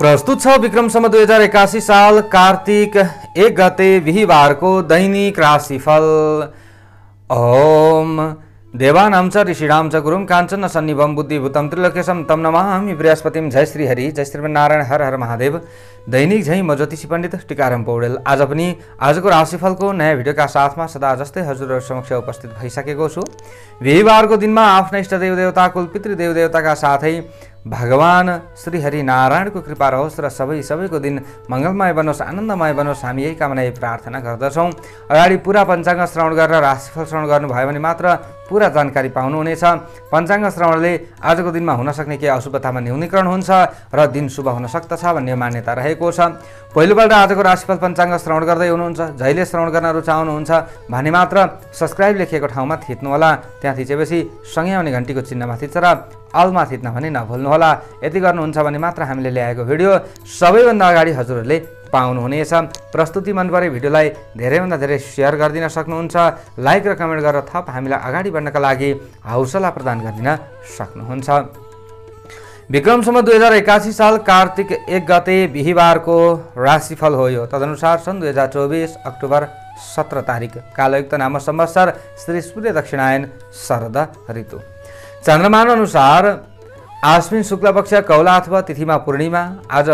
प्रस्तुत छ विक्रमसम्म दुई हजार एक्कासी साल कार्तिक एक गते बिहिबारको दैनिक राशिफल ओम देवानां च ऋषिणां च गुरुं बुद्धि सन्निभं बुद्धिभूतं तम नमः हमी बृहस्पतिम जय श्री हरि जय नारायण हर हर महादेव दैनिक झैँ म ज्योतिषी पण्डित टिकाराम पौडेल आज पनि आजको राशिफलको नयाँ भिडियोका साथमा सदा जस्तै हजुरहरू समक्ष उपस्थित भइसकेको छु बिहिबारको दिनमा आफ्ना इष्टदेव देवता कुल देवदेवताका देवताका साथै भगवान् श्री हरिनारायणको कृपा रहोस् र सबै सबैको दिन मङ्गलमय बनोस् आनन्दमय बनोस् हामी यही कामना प्रार्थना गर्दछौँ अगाडि पुरा पञ्चाङ्ग श्रवण गरेर राशिफल श्रवण गर्नुभयो भने मात्र पुरा जानकारी पाउनुहुनेछ पञ्चाङ्ग श्रवणले आजको दिनमा हुन सक्ने केही अशुभतामा न्यूनीकरण हुन्छ र दिन शुभ हुन सक्दछ भन्ने मान्यता रहेको छ पहिलोपल्ट आजको राशिफल पञ्चाङ्ग श्रवण गर्दै हुनुहुन्छ जहिले श्रवण गर्न रुचाउनुहुन्छ भने मात्र सब्सक्राइब लेखिएको ठाउँमा थिच्नुहोला त्यहाँ थिचेपछि सँगै आउने घन्टीको चिन्हमा र अलमा थिच्न भने नभुल्नुहोला यति गर्नुहुन्छ भने मात्र हामीले ल्याएको भिडियो सबैभन्दा अगाडि हजुरहरूले पाउनुहुनेछ प्रस्तुति मन परे भिडियोलाई धेरैभन्दा धेरै सेयर गरिदिन सक्नुहुन्छ लाइक र कमेन्ट गरेर थप हामीलाई अगाडि बढ्नका लागि हौसला प्रदान गरिदिन सक्नुहुन्छ विक्रमसम्म दुई हजार एकासी साल कार्तिक एक गते बिहिबारको राशिफल हो यो तदनुसार सन् दुई हजार चौबिस अक्टोबर सत्र तारिक कालयुक्त नाम संवत्सर श्री सूर्य दक्षिणायन शरद ऋतु चन्द्रमान अनुसार आश्विन शुक्लपक्ष पक्ष कौला अथवा तिथिमा पूर्णिमा आज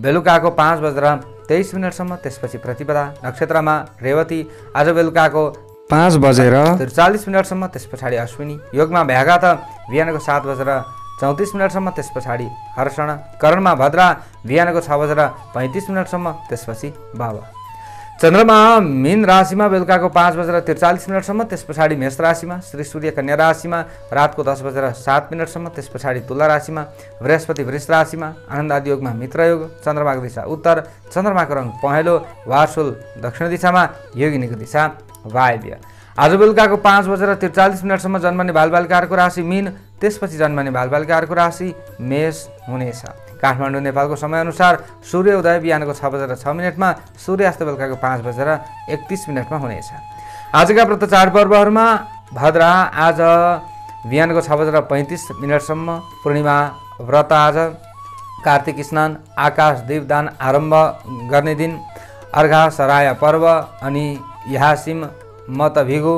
बेलुकाको पाँच बजेर तेइस मिनटसम्म त्यसपछि प्रतिपदा नक्षत्रमा रेवती आज बेलुकाको पाँच बजेर त्रिचालिस मिनटसम्म त्यस पछाडि अश्विनी योगमा भ्यागा त बिहानको सात बजेर चौतिस मिनटसम्म त्यस पछाडि हर्षण करणमा भद्रा बिहानको छ बजेर पैँतिस मिनटसम्म त्यसपछि बाबा चन्द्रमा मीन राशिमा बेलुकाको पाँच बजेर त्रिचालिस मिनटसम्म त्यस पछाडि मेष राशिमा श्री सूर्य कन्या राशिमा रातको दस बजेर सात मिनटसम्म त्यस पछाडि तुला राशिमा बृहस्पति वृष राशिमा आनन्द आदियोगमा मित्रयोग चन्द्रमाको दिशा उत्तर चन्द्रमाको रङ पहेँलो वार्सुल दक्षिण दिशामा योगिनीको दिशा वायव्य आज बेलुकाको पाँच बजेर त्रिचालिस मिनटसम्म जन्मने बालबालिकाहरूको राशि मिन त्यसपछि जन्मने बालबालिकाहरूको राशि मेष हुनेछ काठमाडौँ नेपालको समयअनुसार सूर्य उदय बिहानको छ बजेर छ मिनटमा सूर्यास्त बेलुकाको पाँच बजेर एकतिस मिनटमा हुनेछ आजका व्रत चाडपर्वहरूमा भद्रा आज बिहानको छ बजेर पैँतिस मिनटसम्म पूर्णिमा व्रत आज कार्तिक स्नान आकाश देवदान आरम्भ गर्ने दिन अर्घा सराय पर्व अनि यहासिम मतभिगु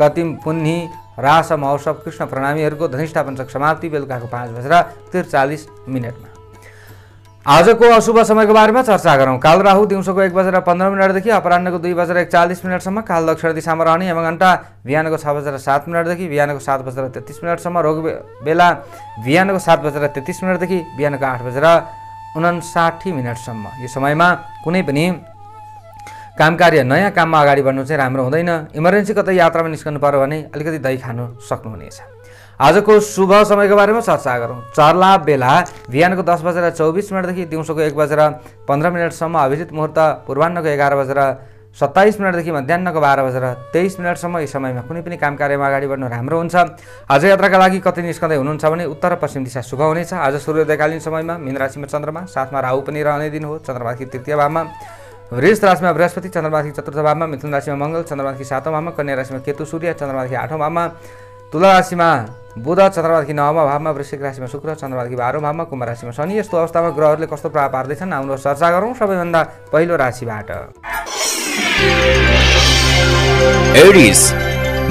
कतिम पुन्नी रास महोत्सव कृष्ण प्रणामीहरूको धनिष्ठापञ्चक समाप्ति बेलुकाको पाँच बजेर त्रिचालिस मिनटमा आजको अशुभ समयको बारेमा चर्चा गरौँ कालराहु दिउँसोको एक बजेर पन्ध्र मिनटदेखि अपरान्नको दुई बजेर एकचालिस मिनटसम्म काल दक्षिण दिशामा रहने घन्टा बिहानको छ बजेर सात मिनटदेखि बिहानको सात बजेर तेत्तिस मिनटसम्म रोग बेला बिहानको सात बजेर तेत्तिस मिनटदेखि बिहानको आठ बजेर उनासाठी मिनटसम्म यो समयमा कुनै पनि काम कार्य नयाँ काममा अगाडि बढ्नु चाहिँ राम्रो हुँदैन इमर्जेन्सी कतै यात्रामा निस्कनु पऱ्यो भने अलिकति दही खानु सक्नुहुनेछ आजको शुभ समयको बारेमा चर्चा गरौँ चर्ला बेला बिहानको दस बजेर चौबिस मिनटदेखि दिउँसोको एक बजेर पन्ध्र मिनटसम्म अभिजित मुहुर्त पूर्वान्नको एघार बजेर सत्ताइस मिनटदेखि मध्याहको बाह्र बजेर तेइस मिनटसम्म यी समयमा कुनै पनि काम कार्यमा अगाडि बढ्नु राम्रो हुन्छ आज यात्राका लागि कति निस्कँदै हुनुहुन्छ भने उत्तर पश्चिम दिशा शुभ हुनेछ आज सूर्योदयकालीन समयमा मिन राशिमा चन्द्रमा साथमा राहु पनि रहने दिन हो चन्द्रमाथि तृतीय भावमा वृष राशिमा बृहस्पति चन्द्रमाथि भावमा मिथुन राशिमा मङ्गल चन्द्रमाथि भावमा कन्या राशिमा केतु सूर्य चन्द्रमाथि भावमा तुला राशिमा बुध चन्द्रमाथि नवमा भावमा वृश्चिक राशिमा शुक्र चन्द्रमाथि बाह्रौँ भावमा कुम्भ राशिमा शनि यस्तो अवस्थामा ग्रहहरूले कस्तो प्रभाव पार्दैछन् आउनु चर्चा गरौँ सबैभन्दा पहिलो राशिबाट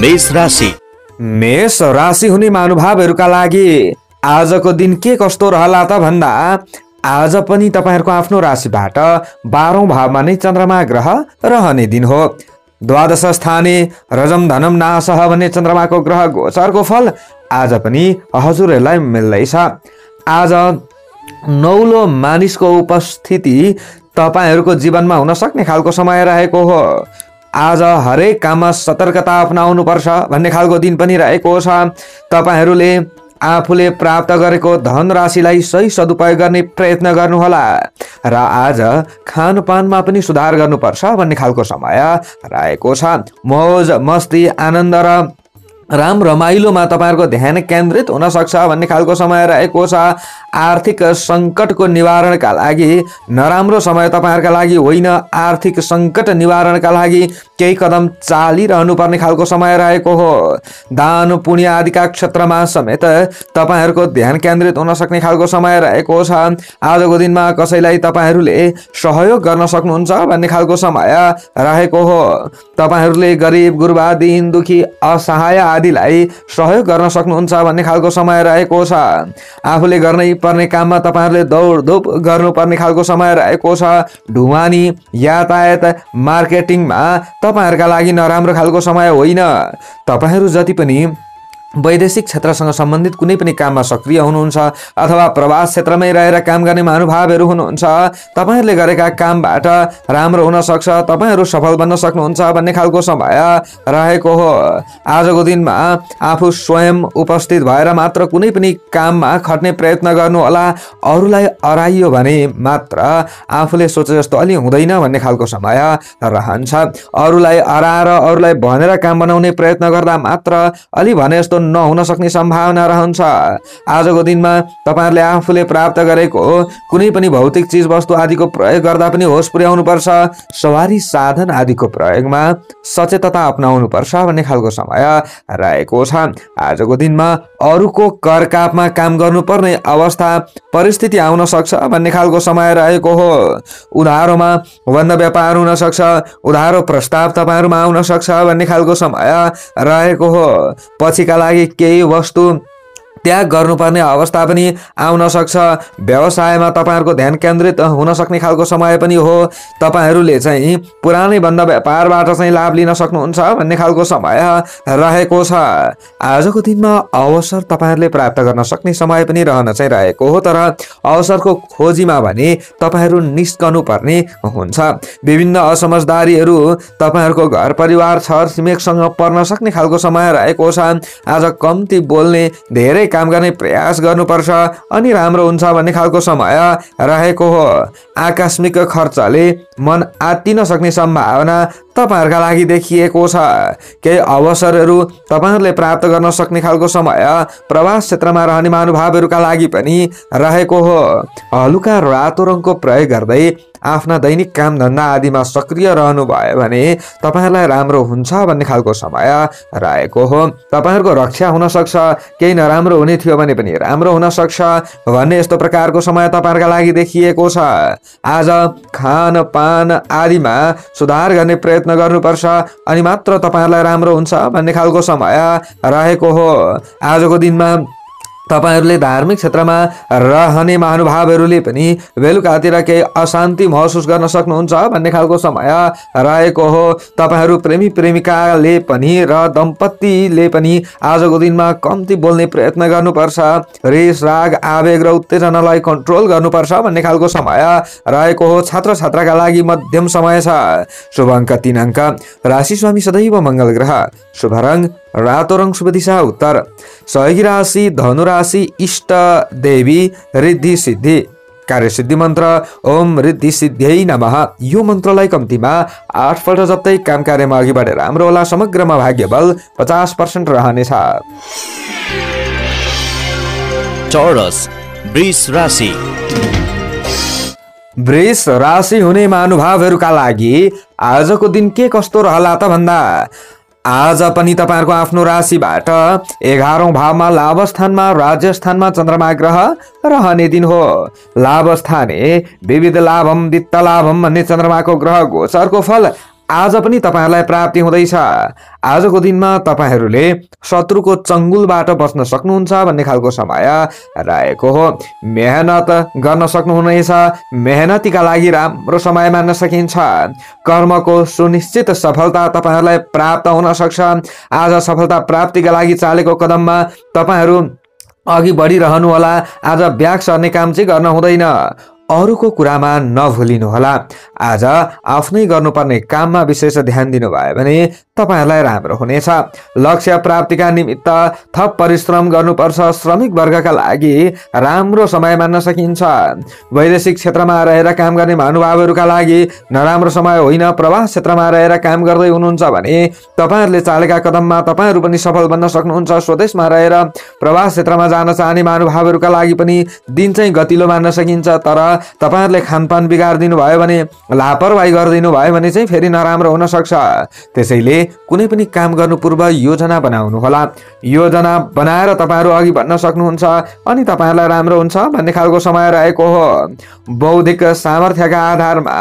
मेष मेष राशि हुने महानुभावहरूका लागि आजको दिन के कस्तो रहला त भन्दा आज पनि तपाईँहरूको आफ्नो राशिबाट बाह्रौँ भावमा नै चन्द्रमा ग्रह रहने दिन हो द्वादश स्थाने रजम धनम नासह भन्ने चन्द्रमाको ग्रह गोचरको फल आज पनि हजुरहरूलाई मिल्दैछ आज नौलो मानिसको उपस्थिति तपाईँहरूको जीवनमा हुन सक्ने खालको समय रहेको हो आज हरेक काममा सतर्कता अप्नाउनुपर्छ भन्ने खालको दिन पनि रहेको छ तपाईँहरूले आफूले प्राप्त गरेको धनराशिलाई सही सदुपयोग गर्ने प्रयत्न गर्नुहोला र आज खानपानमा पनि सुधार गर्नुपर्छ भन्ने खालको समय रहेको छ मौज मस्ती आनन्द र राम रमाइलोमा तपाईँहरूको ध्यान केन्द्रित हुन सक्छ भन्ने खालको समय रहेको छ आर्थिक सङ्कटको निवारणका लागि नराम्रो समय तपाईँहरूका लागि होइन आर्थिक सङ्कट निवारणका लागि केही कदम चालिरहनु पर्ने खालको समय रहेको हो दान पुण्य आदिका क्षेत्रमा समेत तपाईँहरूको ध्यान केन्द्रित हुन सक्ने खालको समय रहेको छ आजको दिनमा कसैलाई तपाईँहरूले सहयोग गर्न सक्नुहुन्छ भन्ने खालको समय रहेको हो तपाईँहरूले गरिब गुरुबा दिन दुखी असहाय माओवादीलाई सहयोग गर्न सक्नुहुन्छ भन्ने खालको समय रहेको छ आफूले गर्नै पर्ने काममा तपाईँहरूले दौडधुप गर्नुपर्ने खालको समय रहेको छ ढुवानी यातायात मार्केटिङमा तपाईँहरूका लागि नराम्रो खालको समय होइन तपाईँहरू जति पनि वैदेशिक क्षेत्रसँग सम्बन्धित कुनै पनि काममा सक्रिय हुनुहुन्छ अथवा प्रवास क्षेत्रमै रहेर काम गर्ने महानुभावहरू हुनुहुन्छ तपाईँहरूले गरेका कामबाट राम्रो हुनसक्छ तपाईँहरू सफल बन्न सक्नुहुन्छ भन्ने खालको समय रहेको हो आजको दिनमा आफू स्वयं उपस्थित भएर मात्र कुनै पनि काममा खट्ने प्रयत्न गर्नुहोला अरूलाई अराइयो भने मात्र आफूले सोचे जस्तो अलि हुँदैन भन्ने खालको समय रहन्छ अरूलाई अराएर अरूलाई भनेर काम बनाउने प्रयत्न गर्दा मात्र अलि भने जस्तो परिवर्तन नहुन सक्ने सम्भावना रहन्छ आजको दिनमा तपाईँहरूले आफूले प्राप्त गरेको कुनै पनि भौतिक वस्तु आदिको प्रयोग गर्दा पनि होस पुर्याउनुपर्छ सवारी साधन आदिको प्रयोगमा सचेतता अप्नाउनुपर्छ भन्ने खालको समय रहेको छ आजको दिनमा अरूको करकापमा काम गर्नुपर्ने अवस्था परिस्थिति आउन सक्छ भन्ने खालको समय रहेको हो उधारोमा बन्द व्यापार हुन सक्छ उधारो प्रस्ताव तपाईँहरूमा आउन सक्छ भन्ने खालको समय रहेको हो पछिका लागि आगे केही वस्तु त्याग गर्नुपर्ने अवस्था पनि आउन सक्छ व्यवसायमा तपाईँहरूको ध्यान केन्द्रित हुन सक्ने खालको समय पनि हो तपाईँहरूले चाहिँ पुरानै पुरानैभन्दा व्यापारबाट चाहिँ लाभ लिन सक्नुहुन्छ भन्ने खालको समय रहेको छ आजको दिनमा अवसर तपाईँहरूले प्राप्त गर्न सक्ने समय पनि रहन चाहिँ रहेको हो तर अवसरको खोजीमा भने तपाईँहरू निस्कनु पर्ने हुन्छ विभिन्न असमझदारीहरू तपाईँहरूको घर परिवार छर छिमेकसँग पर्न सक्ने खालको समय रहेको छ आज कम्ती बोल्ने धेरै काम गर्ने प्रयास गर्नुपर्छ अनि राम्रो हुन्छ भन्ने खालको समय रहेको हो आकस्मिक खर्चले मन आत्तिन सक्ने सम्भावना तपाईँहरूका लागि देखिएको छ केही अवसरहरू तपाईँहरूले प्राप्त गर्न सक्ने खालको समय प्रवास क्षेत्रमा रहने महानुभावहरूका लागि पनि रहेको हो हलुका रातो रङको प्रयोग गर्दै आफ्ना दैनिक कामधन्दा आदिमा सक्रिय रहनुभयो भने तपाईँहरूलाई राम्रो हुन्छ भन्ने खालको समय रहेको हो तपाईँहरूको रक्षा हुनसक्छ केही नराम्रो हुने थियो भने पनि राम्रो हुनसक्छ भन्ने यस्तो प्रकारको समय तपाईँहरूका लागि देखिएको छ आज खानपान आदिमा सुधार गर्ने प्रयत्न प्रयत्न गर्नुपर्छ अनि मात्र तपाईँहरूलाई राम्रो हुन्छ भन्ने खालको समय रहेको हो आजको दिनमा तपाईँहरूले धार्मिक क्षेत्रमा रहने महानुभावहरूले पनि बेलुकातिर केही अशान्ति महसुस गर्न सक्नुहुन्छ भन्ने खालको समय रहेको हो तपाईँहरू प्रेमी प्रेमिकाले पनि र दम्पतिले पनि आजको दिनमा कम्ती बोल्ने प्रयत्न गर्नुपर्छ रेस राग आवेग र उत्तेजनालाई कन्ट्रोल गर्नुपर्छ भन्ने खालको समय रहेको हो छात्र छात्राका लागि मध्यम समय छ शुभ अङ्क तिन अङ्क राशि स्वामी सदैव मङ्गल ग्रह शुभ रङ रातो रङ शुभ दिशा उत्तर सहयोगी राशि धनुराशि देवी रिद्धि सिद्धि कार्यसिद्धि मन्त्र ओम रिद्धि सिद्धि नमः यो मन्त्रलाई कम्तीमा आठपल्ट जप्तै काम कार्यमा अघि बढेर राम्रो होला समग्रमा भाग्य बल पचास पर्सेन्ट रहनेछ वृष वृष राशि हुने महानुभावहरूका लागि आजको दिन के कस्तो रहला त भन्दा आज पनि तपाईँहरूको आफ्नो राशिबाट एघारौँ भावमा लाभस्थानमा स्थानमा राज्य स्थानमा चन्द्रमा ग्रह रहने दिन हो लाभ स्थाने विविध लाभम वित्त लाभम भन्ने चन्द्रमाको ग्रह गोचरको फल आज पनि तपाईँहरूलाई प्राप्ति हुँदैछ आजको दिनमा तपाईँहरूले शत्रुको चङ्गुलबाट बस्न सक्नुहुन्छ भन्ने खालको समय रहेको हो मेहनत गर्न सक्नुहुनेछ मेहनतीका लागि राम्रो समय मान्न सकिन्छ कर्मको सुनिश्चित सफलता तपाईँहरूलाई प्राप्त हुन सक्छ आज सफलता प्राप्तिका लागि चालेको कदममा तपाईँहरू अघि बढिरहनुहोला आज ब्याग सर्ने काम चाहिँ गर्न हुँदैन अरूको कुरामा नभुलिनुहोला आज आफ्नै गर्नुपर्ने काममा विशेष ध्यान दिनुभयो भने तपाईँहरूलाई राम्रो हुनेछ लक्ष्य प्राप्तिका निमित्त थप परिश्रम गर्नुपर्छ श्रमिक वर्गका लागि राम्रो समय मान्न सकिन्छ वैदेशिक क्षेत्रमा रहेर काम गर्ने महानुभावहरूका लागि नराम्रो समय होइन प्रवास क्षेत्रमा रहेर काम गर्दै हुनुहुन्छ भने तपाईँहरूले चालेका कदममा तपाईँहरू पनि सफल बन्न सक्नुहुन्छ स्वदेशमा रहेर प्रवास क्षेत्रमा जान चाहने महानुभावहरूका लागि पनि दिन चाहिँ गतिलो मान्न सकिन्छ तर तपाईँहरूले खानपान बिगारिदिनु भयो भने लापरवाही गरिदिनु भयो भने चाहिँ फेरि नराम्रो हुनसक्छ त्यसैले कुनै पनि काम गर्नु पूर्व योजना बनाउनुहोला योजना बनाएर तपाईँहरू अघि भन्न सक्नुहुन्छ अनि तपाईँहरूलाई राम्रो हुन्छ भन्ने खालको समय रहेको हो बौद्धिक सामर्थ्यका आधारमा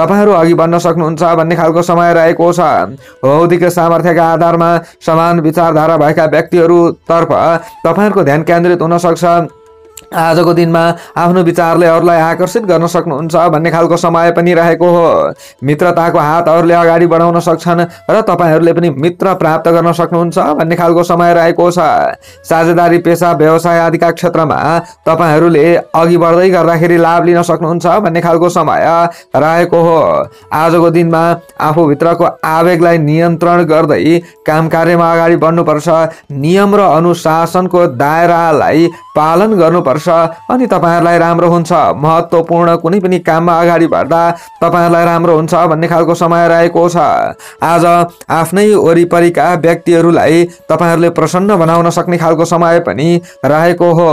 तपाईँहरू अघि बढ्न सक्नुहुन्छ भन्ने खालको समय रहेको छ बौद्धिक सामर्थ्यका आधारमा समान विचारधारा भएका व्यक्तिहरूतर्फ तपाईँहरूको ध्यान केन्द्रित हुनसक्छ आजको दिनमा आफ्नो विचारले अरूलाई आकर्षित गर्न सक्नुहुन्छ भन्ने खालको समय पनि रहेको हो मित्रताको हात अरूले अगाडि बढाउन सक्छन् र तपाईँहरूले पनि मित्र प्राप्त गर्न सक्नुहुन्छ भन्ने खालको समय रहेको छ साझेदारी पेसा व्यवसाय आदिका क्षेत्रमा तपाईँहरूले अघि बढ्दै गर्दाखेरि लाभ लिन सक्नुहुन्छ भन्ने खालको समय रहेको हो आजको दिनमा आफूभित्रको आवेगलाई नियन्त्रण गर्दै काम कार्यमा अगाडि बढ्नुपर्छ नियम र अनुशासनको दायरालाई पालन गर्नुपर्छ अनि तपाईँहरूलाई राम्रो हुन्छ महत्त्वपूर्ण कुनै पनि काममा अगाडि बढ्दा तपाईँहरूलाई राम्रो हुन्छ भन्ने खालको समय रहेको छ आज आफ्नै वरिपरिका व्यक्तिहरूलाई तपाईँहरूले प्रसन्न बनाउन सक्ने खालको समय पनि रहेको हो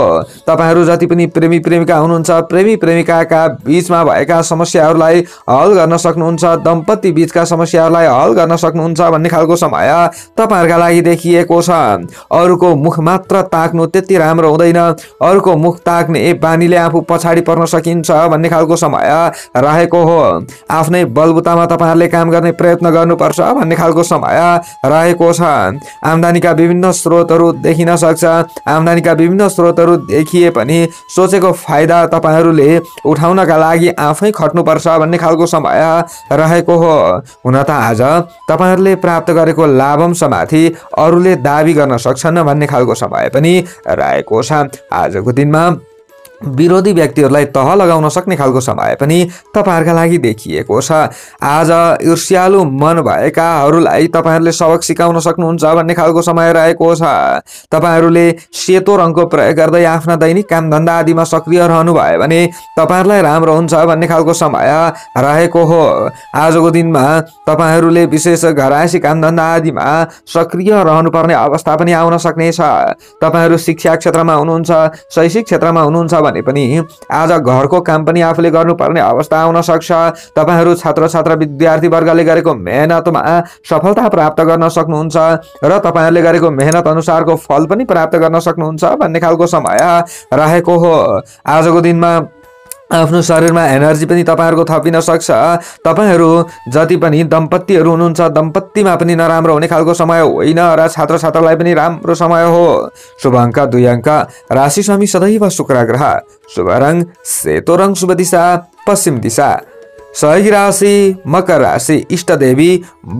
तपाईँहरू जति पनि प्रेमी प्रेमिका हुनुहुन्छ प्रेमी प्रेमिकाका बिचमा भएका समस्याहरूलाई हल गर्न सक्नुहुन्छ दम्पति बिचका समस्याहरूलाई हल गर्न सक्नुहुन्छ भन्ने खालको समय तपाईँहरूका लागि देखिएको छ अरूको मुख मात्र ताक्नु त्यति राम्रो हुँदैन अरूको मुख ताक्ने ए बानीले आफू पछाडि पर्न सकिन्छ भन्ने खालको समय रहेको हो आफ्नै बलबुतामा तपाईँहरूले काम गर्ने प्रयत्न गर्नुपर्छ भन्ने खालको समय रहेको छ आम्दानीका विभिन्न स्रोतहरू देखिन सक्छ आम्दानीका विभिन्न स्रोतहरू देखिए पनि सोचेको फाइदा तपाईँहरूले उठाउनका लागि आफै खट्नुपर्छ भन्ने खालको समय रहेको हो हुन त आज तपाईँहरूले प्राप्त गरेको लाभंशमाथि अरूले दावी गर्न सक्छन् भन्ने खालको समय पनि रहेको छ आजको दिनमा विरोधी व्यक्तिहरूलाई तह लगाउन सक्ने खालको समय पनि तपाईँहरूका लागि देखिएको छ आज ईर्ष्यालु मन भएकाहरूलाई तपाईँहरूले सबक सिकाउन सक्नुहुन्छ भन्ने खालको समय रहेको छ तपाईँहरूले सेतो रङको प्रयोग गर्दै आफ्ना दैनिक कामधन्दा आदिमा सक्रिय रहनुभयो भने तपाईँहरूलाई राम्रो हुन्छ भन्ने खालको समय रहेको हो आजको दिनमा तपाईँहरूले विशेष घरायसी कामधन्दा आदिमा सक्रिय रहनुपर्ने अवस्था पनि आउन सक्नेछ तपाईँहरू शिक्षा क्षेत्रमा हुनुहुन्छ शैक्षिक क्षेत्रमा हुनुहुन्छ भने पनि आज घरको काम पनि आफूले गर्नुपर्ने अवस्था आउन सक्छ तपाईँहरू छात्र छात्रा विद्यार्थीवर्गले गरेको मेहनतमा सफलता प्राप्त गर्न सक्नुहुन्छ र तपाईँहरूले गरेको मेहनत अनुसारको फल पनि प्राप्त गर्न सक्नुहुन्छ भन्ने खालको समय रहेको हो आजको दिनमा आफ्नो शरीरमा एनर्जी पनि तपाईँहरूको थपिन सक्छ तपाईँहरू जति पनि दम्पतिहरू हुनुहुन्छ दम्पतिमा पनि नराम्रो हुने खालको समय होइन र छात्र छात्रालाई पनि राम्रो समय हो शुभ अङ्क दुई अङ्क राशि स्वामी सदैव शुक्राग्रह शुभ रङ सेतो रङ शुभ दिशा पश्चिम दिशा सही राशि मकर राशि देवी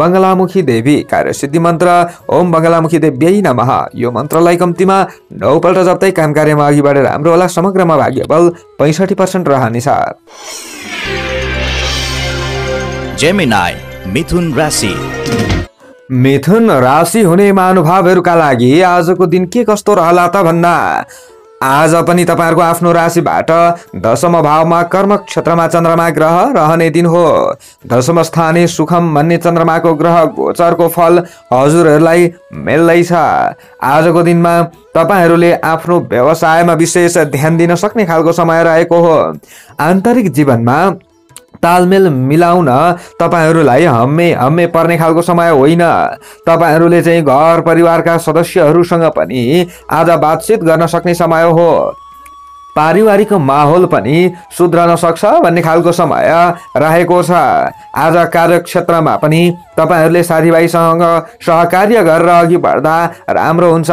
बङ्गलामुखी देवी कार्यसिद्धि मन्त्र ओम बङ्गलामुखी देव्यै नमः यो मन्त्रलाई कम्तीमा नौपल्ट जप्दै काम कार्यमा अघि बढेर राम्रो होला समग्रमा भाग्यबल पैसठी पर्सेन्ट रहनेछ मिथुन राशि मिथुन राशि हुने महानुभावहरूका लागि आजको दिन के कस्तो रहला त भन्दा आज पनि तपाईँहरूको आफ्नो राशिबाट दशम भावमा कर्म क्षेत्रमा चन्द्रमा ग्रह रहने दिन हो दशम स्थाने सुखम भन्ने चन्द्रमाको ग्रह गोचरको फल हजुरहरूलाई मिल्दैछ आजको दिनमा तपाईँहरूले आफ्नो व्यवसायमा विशेष ध्यान दिन सक्ने खालको समय रहेको हो आन्तरिक जीवनमा तालमेल मिलाउन तपाईँहरूलाई हम्मे हम्मे पर्ने खालको समय होइन तपाईँहरूले चाहिँ घर परिवारका सदस्यहरूसँग पनि आज बातचित गर्न सक्ने समय हो पारिवारिक माहौल पनि सुध्रन सक्छ भन्ने खालको समय रहेको छ आज कार्यक्षेत्रमा पनि तपाईँहरूले साथीभाइसँग सहकार्य गरेर अघि बढ्दा राम्रो हुन्छ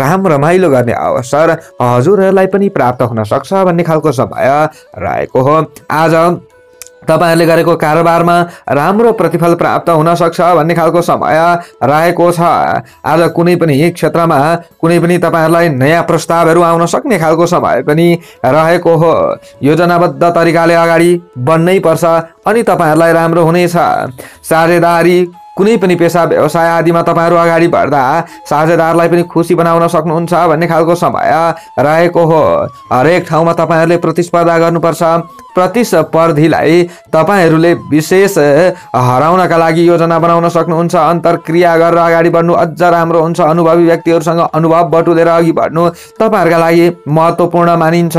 राम रमाइलो गर्ने अवसर हजुरहरूलाई पनि प्राप्त हुन सक्छ भन्ने खालको समय रहेको हो आज तपाईँहरूले गरेको कारोबारमा राम्रो प्रतिफल प्राप्त हुन सक्छ भन्ने खालको समय रहेको छ आज कुनै पनि क्षेत्रमा कुनै पनि तपाईँहरूलाई नयाँ प्रस्तावहरू आउन सक्ने खालको समय पनि रहेको हो योजनाबद्ध तरिकाले अगाडि बढ्नै पर्छ अनि तपाईँहरूलाई राम्रो हुनेछ साझेदारी कुनै पनि पेसा व्यवसाय आदिमा तपाईँहरू अगाडि बढ्दा साझेदारलाई पनि खुसी बनाउन सक्नुहुन्छ भन्ने खालको समय रहेको हो हरेक ठाउँमा तपाईँहरूले प्रतिस्पर्धा गर्नुपर्छ प्रतिस्पर्धीलाई तपाईँहरूले विशेष हराउनका लागि योजना बनाउन सक्नुहुन्छ अन्तर्क्रिया गरेर अगाडि बढ्नु अझ राम्रो हुन्छ अनुभवी व्यक्तिहरूसँग अनुभव बटुलेर अघि बढ्नु तपाईँहरूका लागि महत्त्वपूर्ण मानिन्छ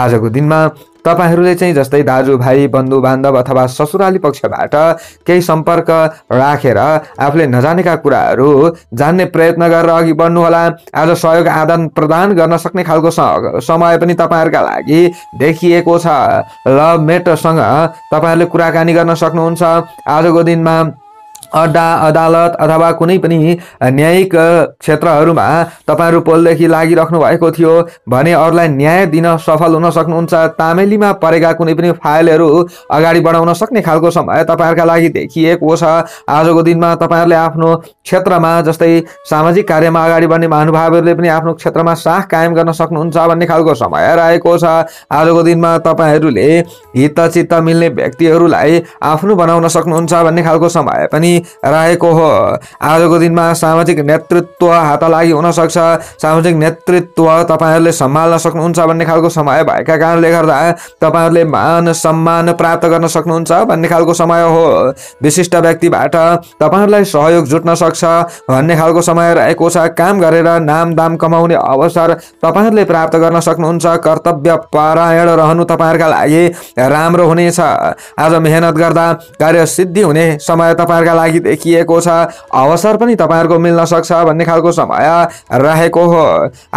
आजको दिनमा तपाईँहरूले चाहिँ जस्तै दाजुभाइ बन्धु बान्धव अथवा ससुराली पक्षबाट केही सम्पर्क राखेर आफूले नजानेका कुराहरू जान्ने प्रयत्न गरेर अघि बढ्नुहोला आज सहयोग आदान प्रदान गर्न सक्ने खालको समय पनि तपाईँहरूका लागि देखिएको छ लभ मेटसँग तपाईँहरूले कुराकानी गर्न सक्नुहुन्छ आजको दिनमा अड्डा अदालत अथवा कुनै पनि न्यायिक क्षेत्रहरूमा तपाईँहरू पोलदेखि लागिराख्नु भएको थियो भने अरूलाई न्याय दिन सफल हुन सक्नुहुन्छ तामेलीमा परेका कुनै पनि फाइलहरू अगाडि बढाउन सक्ने खालको समय तपाईँहरूका लागि देखिएको छ आजको दिनमा तपाईँहरूले आफ्नो क्षेत्रमा जस्तै सामाजिक कार्यमा अगाडि बढ्ने महानुभावहरूले पनि आफ्नो क्षेत्रमा साख कायम गर्न सक्नुहुन्छ भन्ने खालको समय रहेको छ आजको दिनमा तपाईँहरूले हितचित्त मिल्ने व्यक्तिहरूलाई आफ्नो बनाउन सक्नुहुन्छ भन्ने खालको समय पनि रहेको हो आजको दिनमा सामाजिक नेतृत्व हात लागि हुनसक्छ सामाजिक नेतृत्व तपाईँहरूले सम्हाल्न सक्नुहुन्छ भन्ने खालको समय भएका कारणले गर्दा तपाईँहरूले मान सम्मान प्राप्त गर्न सक्नुहुन्छ भन्ने खालको समय हो विशिष्ट व्यक्तिबाट तपाईँहरूलाई सहयोग जुट्न सक्छ भन्ने खालको समय रहेको छ काम गरेर नाम दाम कमाउने अवसर तपाईँहरूले प्राप्त गर्न सक्नुहुन्छ कर्तव्य पारायण रहनु तपाईँहरूका लागि राम्रो हुनेछ आज मेहनत गर्दा कार्य सिद्धि हुने समय तपाईँहरूका लागि देखिएको छ अवसर पनि तपाईँहरूको मिल्न सक्छ भन्ने खालको समय रहेको हो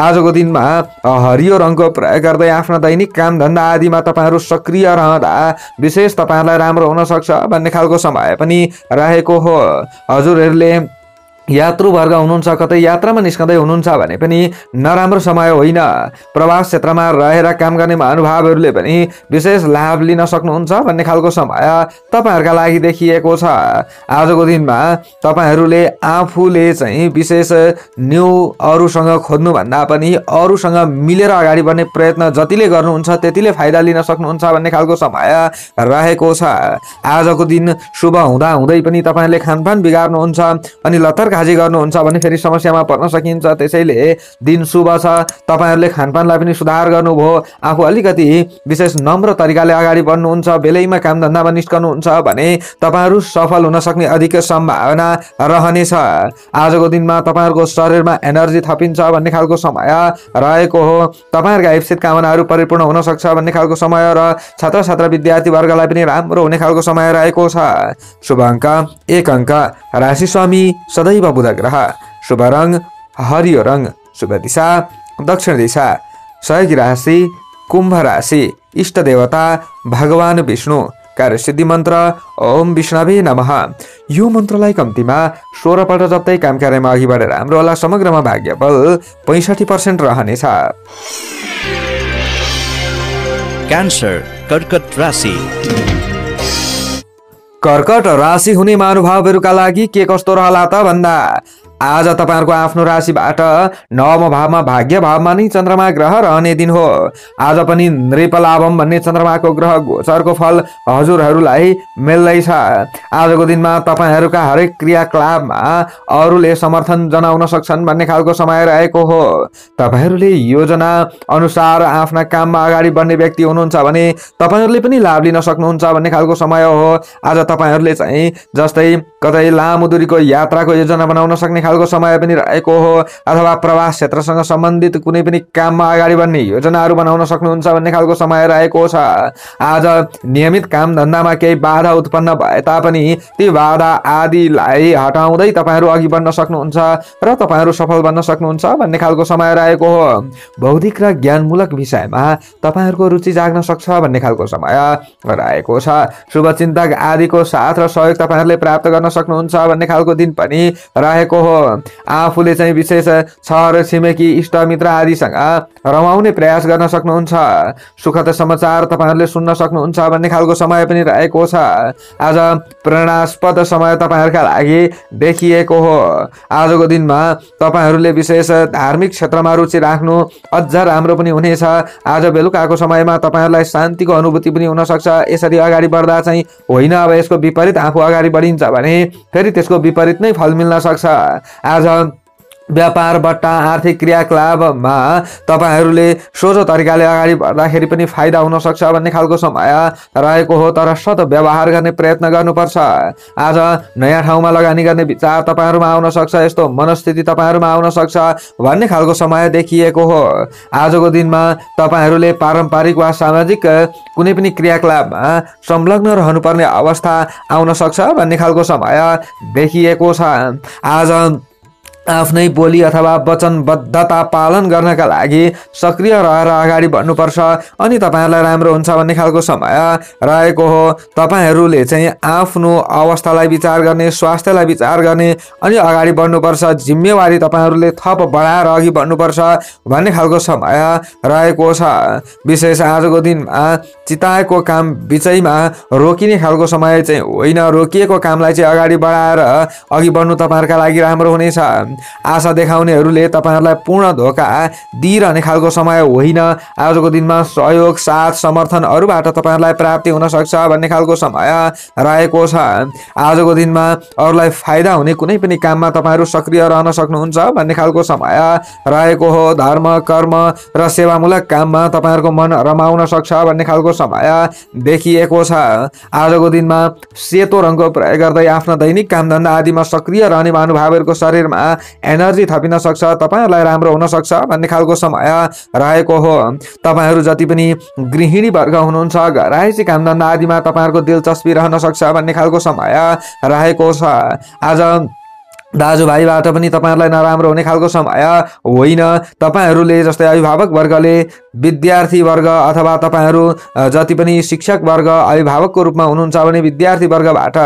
आजको दिनमा हरियो रङको प्रयोग गर्दै आफ्ना दैनिक कामधन्दा आदिमा तपाईँहरू सक्रिय रहँदा विशेष तपाईँहरूलाई राम्रो हुनसक्छ भन्ने खालको समय पनि रहेको हो हजुरहरूले यात्रुवर्ग हुनुहुन्छ कतै यात्रामा निस्कँदै हुनुहुन्छ भने पनि नराम्रो समय होइन प्रवास क्षेत्रमा रहेर काम गर्ने महानुभावहरूले पनि विशेष लाभ लिन सक्नुहुन्छ भन्ने खालको समय तपाईँहरूका लागि देखिएको छ आजको दिनमा तपाईँहरूले आफूले चाहिँ विशेष न्यु अरूसँग खोज्नुभन्दा पनि अरूसँग मिलेर अगाडि बढ्ने प्रयत्न जतिले गर्नुहुन्छ त्यतिले फाइदा लिन सक्नुहुन्छ भन्ने खालको समय रहेको छ आजको दिन शुभ हुँदा हुँदै पनि तपाईँहरूले खानपान बिगार्नुहुन्छ अनि लतर खाजी गर्नुहुन्छ भने फेरि समस्यामा पर्न सकिन्छ त्यसैले दिन शुभ छ तपाईँहरूले खानपानलाई पनि सुधार गर्नुभयो आफू अलिकति विशेष नम्र तरिकाले अगाडि बढ्नुहुन्छ बेलैमा काम कामधन्दामा निस्कनुहुन्छ भने तपाईँहरू सफल हुन सक्ने अधिक सम्भावना रहनेछ आजको दिनमा तपाईँहरूको शरीरमा एनर्जी थपिन्छ भन्ने खालको समय रहेको हो तपाईँहरूका इप्सित कामनाहरू परिपूर्ण हुन सक्छ भन्ने खालको समय र छात्र विद्यार्थी विद्यार्थीवर्गलाई पनि राम्रो हुने खालको समय रहेको छ शुभ अङ्क एक अङ्क राशि स्वामी सदैव शुभ बुध ग्रह शुभ रङ हरियो रङ शुभ दिशा दक्षिण दिशा सहयोगी राशि कुम्भ राशि इष्ट देवता भगवान विष्णु कार्यसिद्धि मन्त्र ओम विष्णवे नमः यो मन्त्रलाई कम्तीमा सोह्रपल्ट जप्तै काम कार्यमा अघि बढेर हाम्रो होला समग्रमा भाग्यफल पैँसठी पर्सेन्ट रहनेछ क्यान्सर कर्कट राशि कर्कट राशि हुने महानुभावहरूका लागि के कस्तो रहला त भन्दा आज तपाईँहरूको आफ्नो राशिबाट नवम भावमा भाग्य भावमा नै चन्द्रमा ग्रह रहने दिन हो आज पनि नृपलाभम भन्ने चन्द्रमाको ग्रह गोचरको फल हजुरहरूलाई मिल्दैछ आजको दिनमा तपाईँहरूका हरेक क्रियाकलापमा अरूले समर्थन जनाउन सक्छन् भन्ने खालको समय रहेको हो तपाईँहरूले योजना अनुसार आफ्ना काममा अगाडि बढ्ने व्यक्ति हुनुहुन्छ भने तपाईँहरूले पनि लाभ लिन सक्नुहुन्छ भन्ने खालको समय हो आज तपाईँहरूले चाहिँ जस्तै कतै लामो दुरीको यात्राको योजना बनाउन सक्ने खालको समय पनि रहेको हो अथवा प्रवास क्षेत्रसँग सम्बन्धित कुनै पनि काममा अगाडि बढ्ने योजनाहरू बनाउन सक्नुहुन्छ भन्ने खालको समय रहेको छ आज नियमित काम धन्दामा केही बाधा उत्पन्न भए तापनि ती बाधा आदिलाई हटाउँदै तपाईँहरू अघि बढ्न सक्नुहुन्छ र तपाईँहरू सफल बन्न सक्नुहुन्छ भन्ने खालको समय रहेको हो बौद्धिक र ज्ञानमूलक विषयमा तपाईँहरूको रुचि जाग्न सक्छ भन्ने खालको समय रहेको छ शुभचिन्तक आदिको साथ र सहयोग तपाईँहरूले प्राप्त गर्न सक्नुहुन्छ भन्ने खालको दिन पनि रहेको हो आफूले चाहिँ विशेष छर छिमेकी इष्टमित्र आदिसँग रमाउने प्रयास गर्न सक्नुहुन्छ सुखद समाचार तपाईँहरूले सुन्न सक्नुहुन्छ भन्ने खालको समय पनि रहेको छ आज प्रेरणास्पद समय तपाईँहरूका लागि देखिएको हो आजको दिनमा तपाईँहरूले विशेष धार्मिक क्षेत्रमा रुचि राख्नु अझ राम्रो पनि हुनेछ आज बेलुकाको समयमा तपाईँहरूलाई शान्तिको अनुभूति पनि हुनसक्छ यसरी अगाडि बढ्दा चाहिँ होइन अब यसको विपरीत आफू अगाडि बढिन्छ भने फेरि त्यसको विपरीत नै फल मिल्न सक्छ as व्यापारबाट आर्थिक क्रियाकलापमा तपाईँहरूले सोझो तरिकाले अगाडि बढ्दाखेरि पनि फाइदा हुनसक्छ भन्ने खालको समय रहेको हो तर सत व्यवहार गर्ने प्रयत्न गर्नुपर्छ आज नयाँ ठाउँमा लगानी गर्ने विचार तपाईँहरूमा आउन सक्छ यस्तो मनस्थिति तपाईँहरूमा आउन सक्छ भन्ने खालको समय देखिएको हो आजको दिनमा तपाईँहरूले पारम्परिक वा सामाजिक कुनै पनि क्रियाकलापमा संलग्न रहनुपर्ने अवस्था आउन सक्छ भन्ने खालको समय देखिएको छ आज आफ्नै बोली अथवा वचनबद्धता पालन गर्नका लागि सक्रिय रहेर अगाडि बढ्नुपर्छ अनि तपाईँहरूलाई राम्रो हुन्छ भन्ने खालको समय रहेको हो तपाईँहरूले चाहिँ आफ्नो अवस्थालाई विचार गर्ने स्वास्थ्यलाई विचार गर्ने अनि अगाडि बढ्नुपर्छ जिम्मेवारी तपाईँहरूले थप बढाएर अघि बढ्नुपर्छ भन्ने खालको समय रहेको छ विशेष आजको दिनमा चिताएको काम बिचैमा रोकिने खालको समय चाहिँ होइन रोकिएको कामलाई चाहिँ अगाडि बढाएर अघि बढ्नु तपाईँहरूका लागि राम्रो हुनेछ आशा देखाउनेहरूले तपाईँहरूलाई पूर्ण धोका दिइरहने खालको समय होइन आजको दिनमा सहयोग साथ समर्थन समर्थनहरूबाट तपाईँहरूलाई प्राप्ति हुनसक्छ भन्ने खालको समय रहेको छ आजको दिनमा अरूलाई फाइदा हुने कुनै पनि काममा तपाईँहरू सक्रिय रहन सक्नुहुन्छ भन्ने खालको समय रहेको हो धर्म कर्म र सेवामूलक काममा तपाईँहरूको मन रमाउन सक्छ भन्ने खालको समय देखिएको छ आजको दिनमा सेतो रङको प्रयोग गर्दै आफ्ना दैनिक कामधन्दा आदिमा सक्रिय रहने महानुभावहरूको शरीरमा एनर्जी थपिन सक्छ तपाईँहरूलाई राम्रो हुनसक्छ भन्ने खालको समय रहेको हो तपाईँहरू जति पनि गृहिणी वर्ग हुनुहुन्छ घरायसी कामधन्दा आदिमा तपाईँहरूको दिलचस्पी रहन सक्छ भन्ने खालको समय रहेको छ आज दाजुभाइबाट पनि तपाईँहरूलाई नराम्रो हुने खालको समय होइन तपाईँहरूले जस्तै अभिभावक वर्गले विद्यार्थी अथवा तपाईँहरू जति पनि शिक्षक वर्ग अभिभावकको रूपमा हुनुहुन्छ भने विद्यार्थीवर्गबाट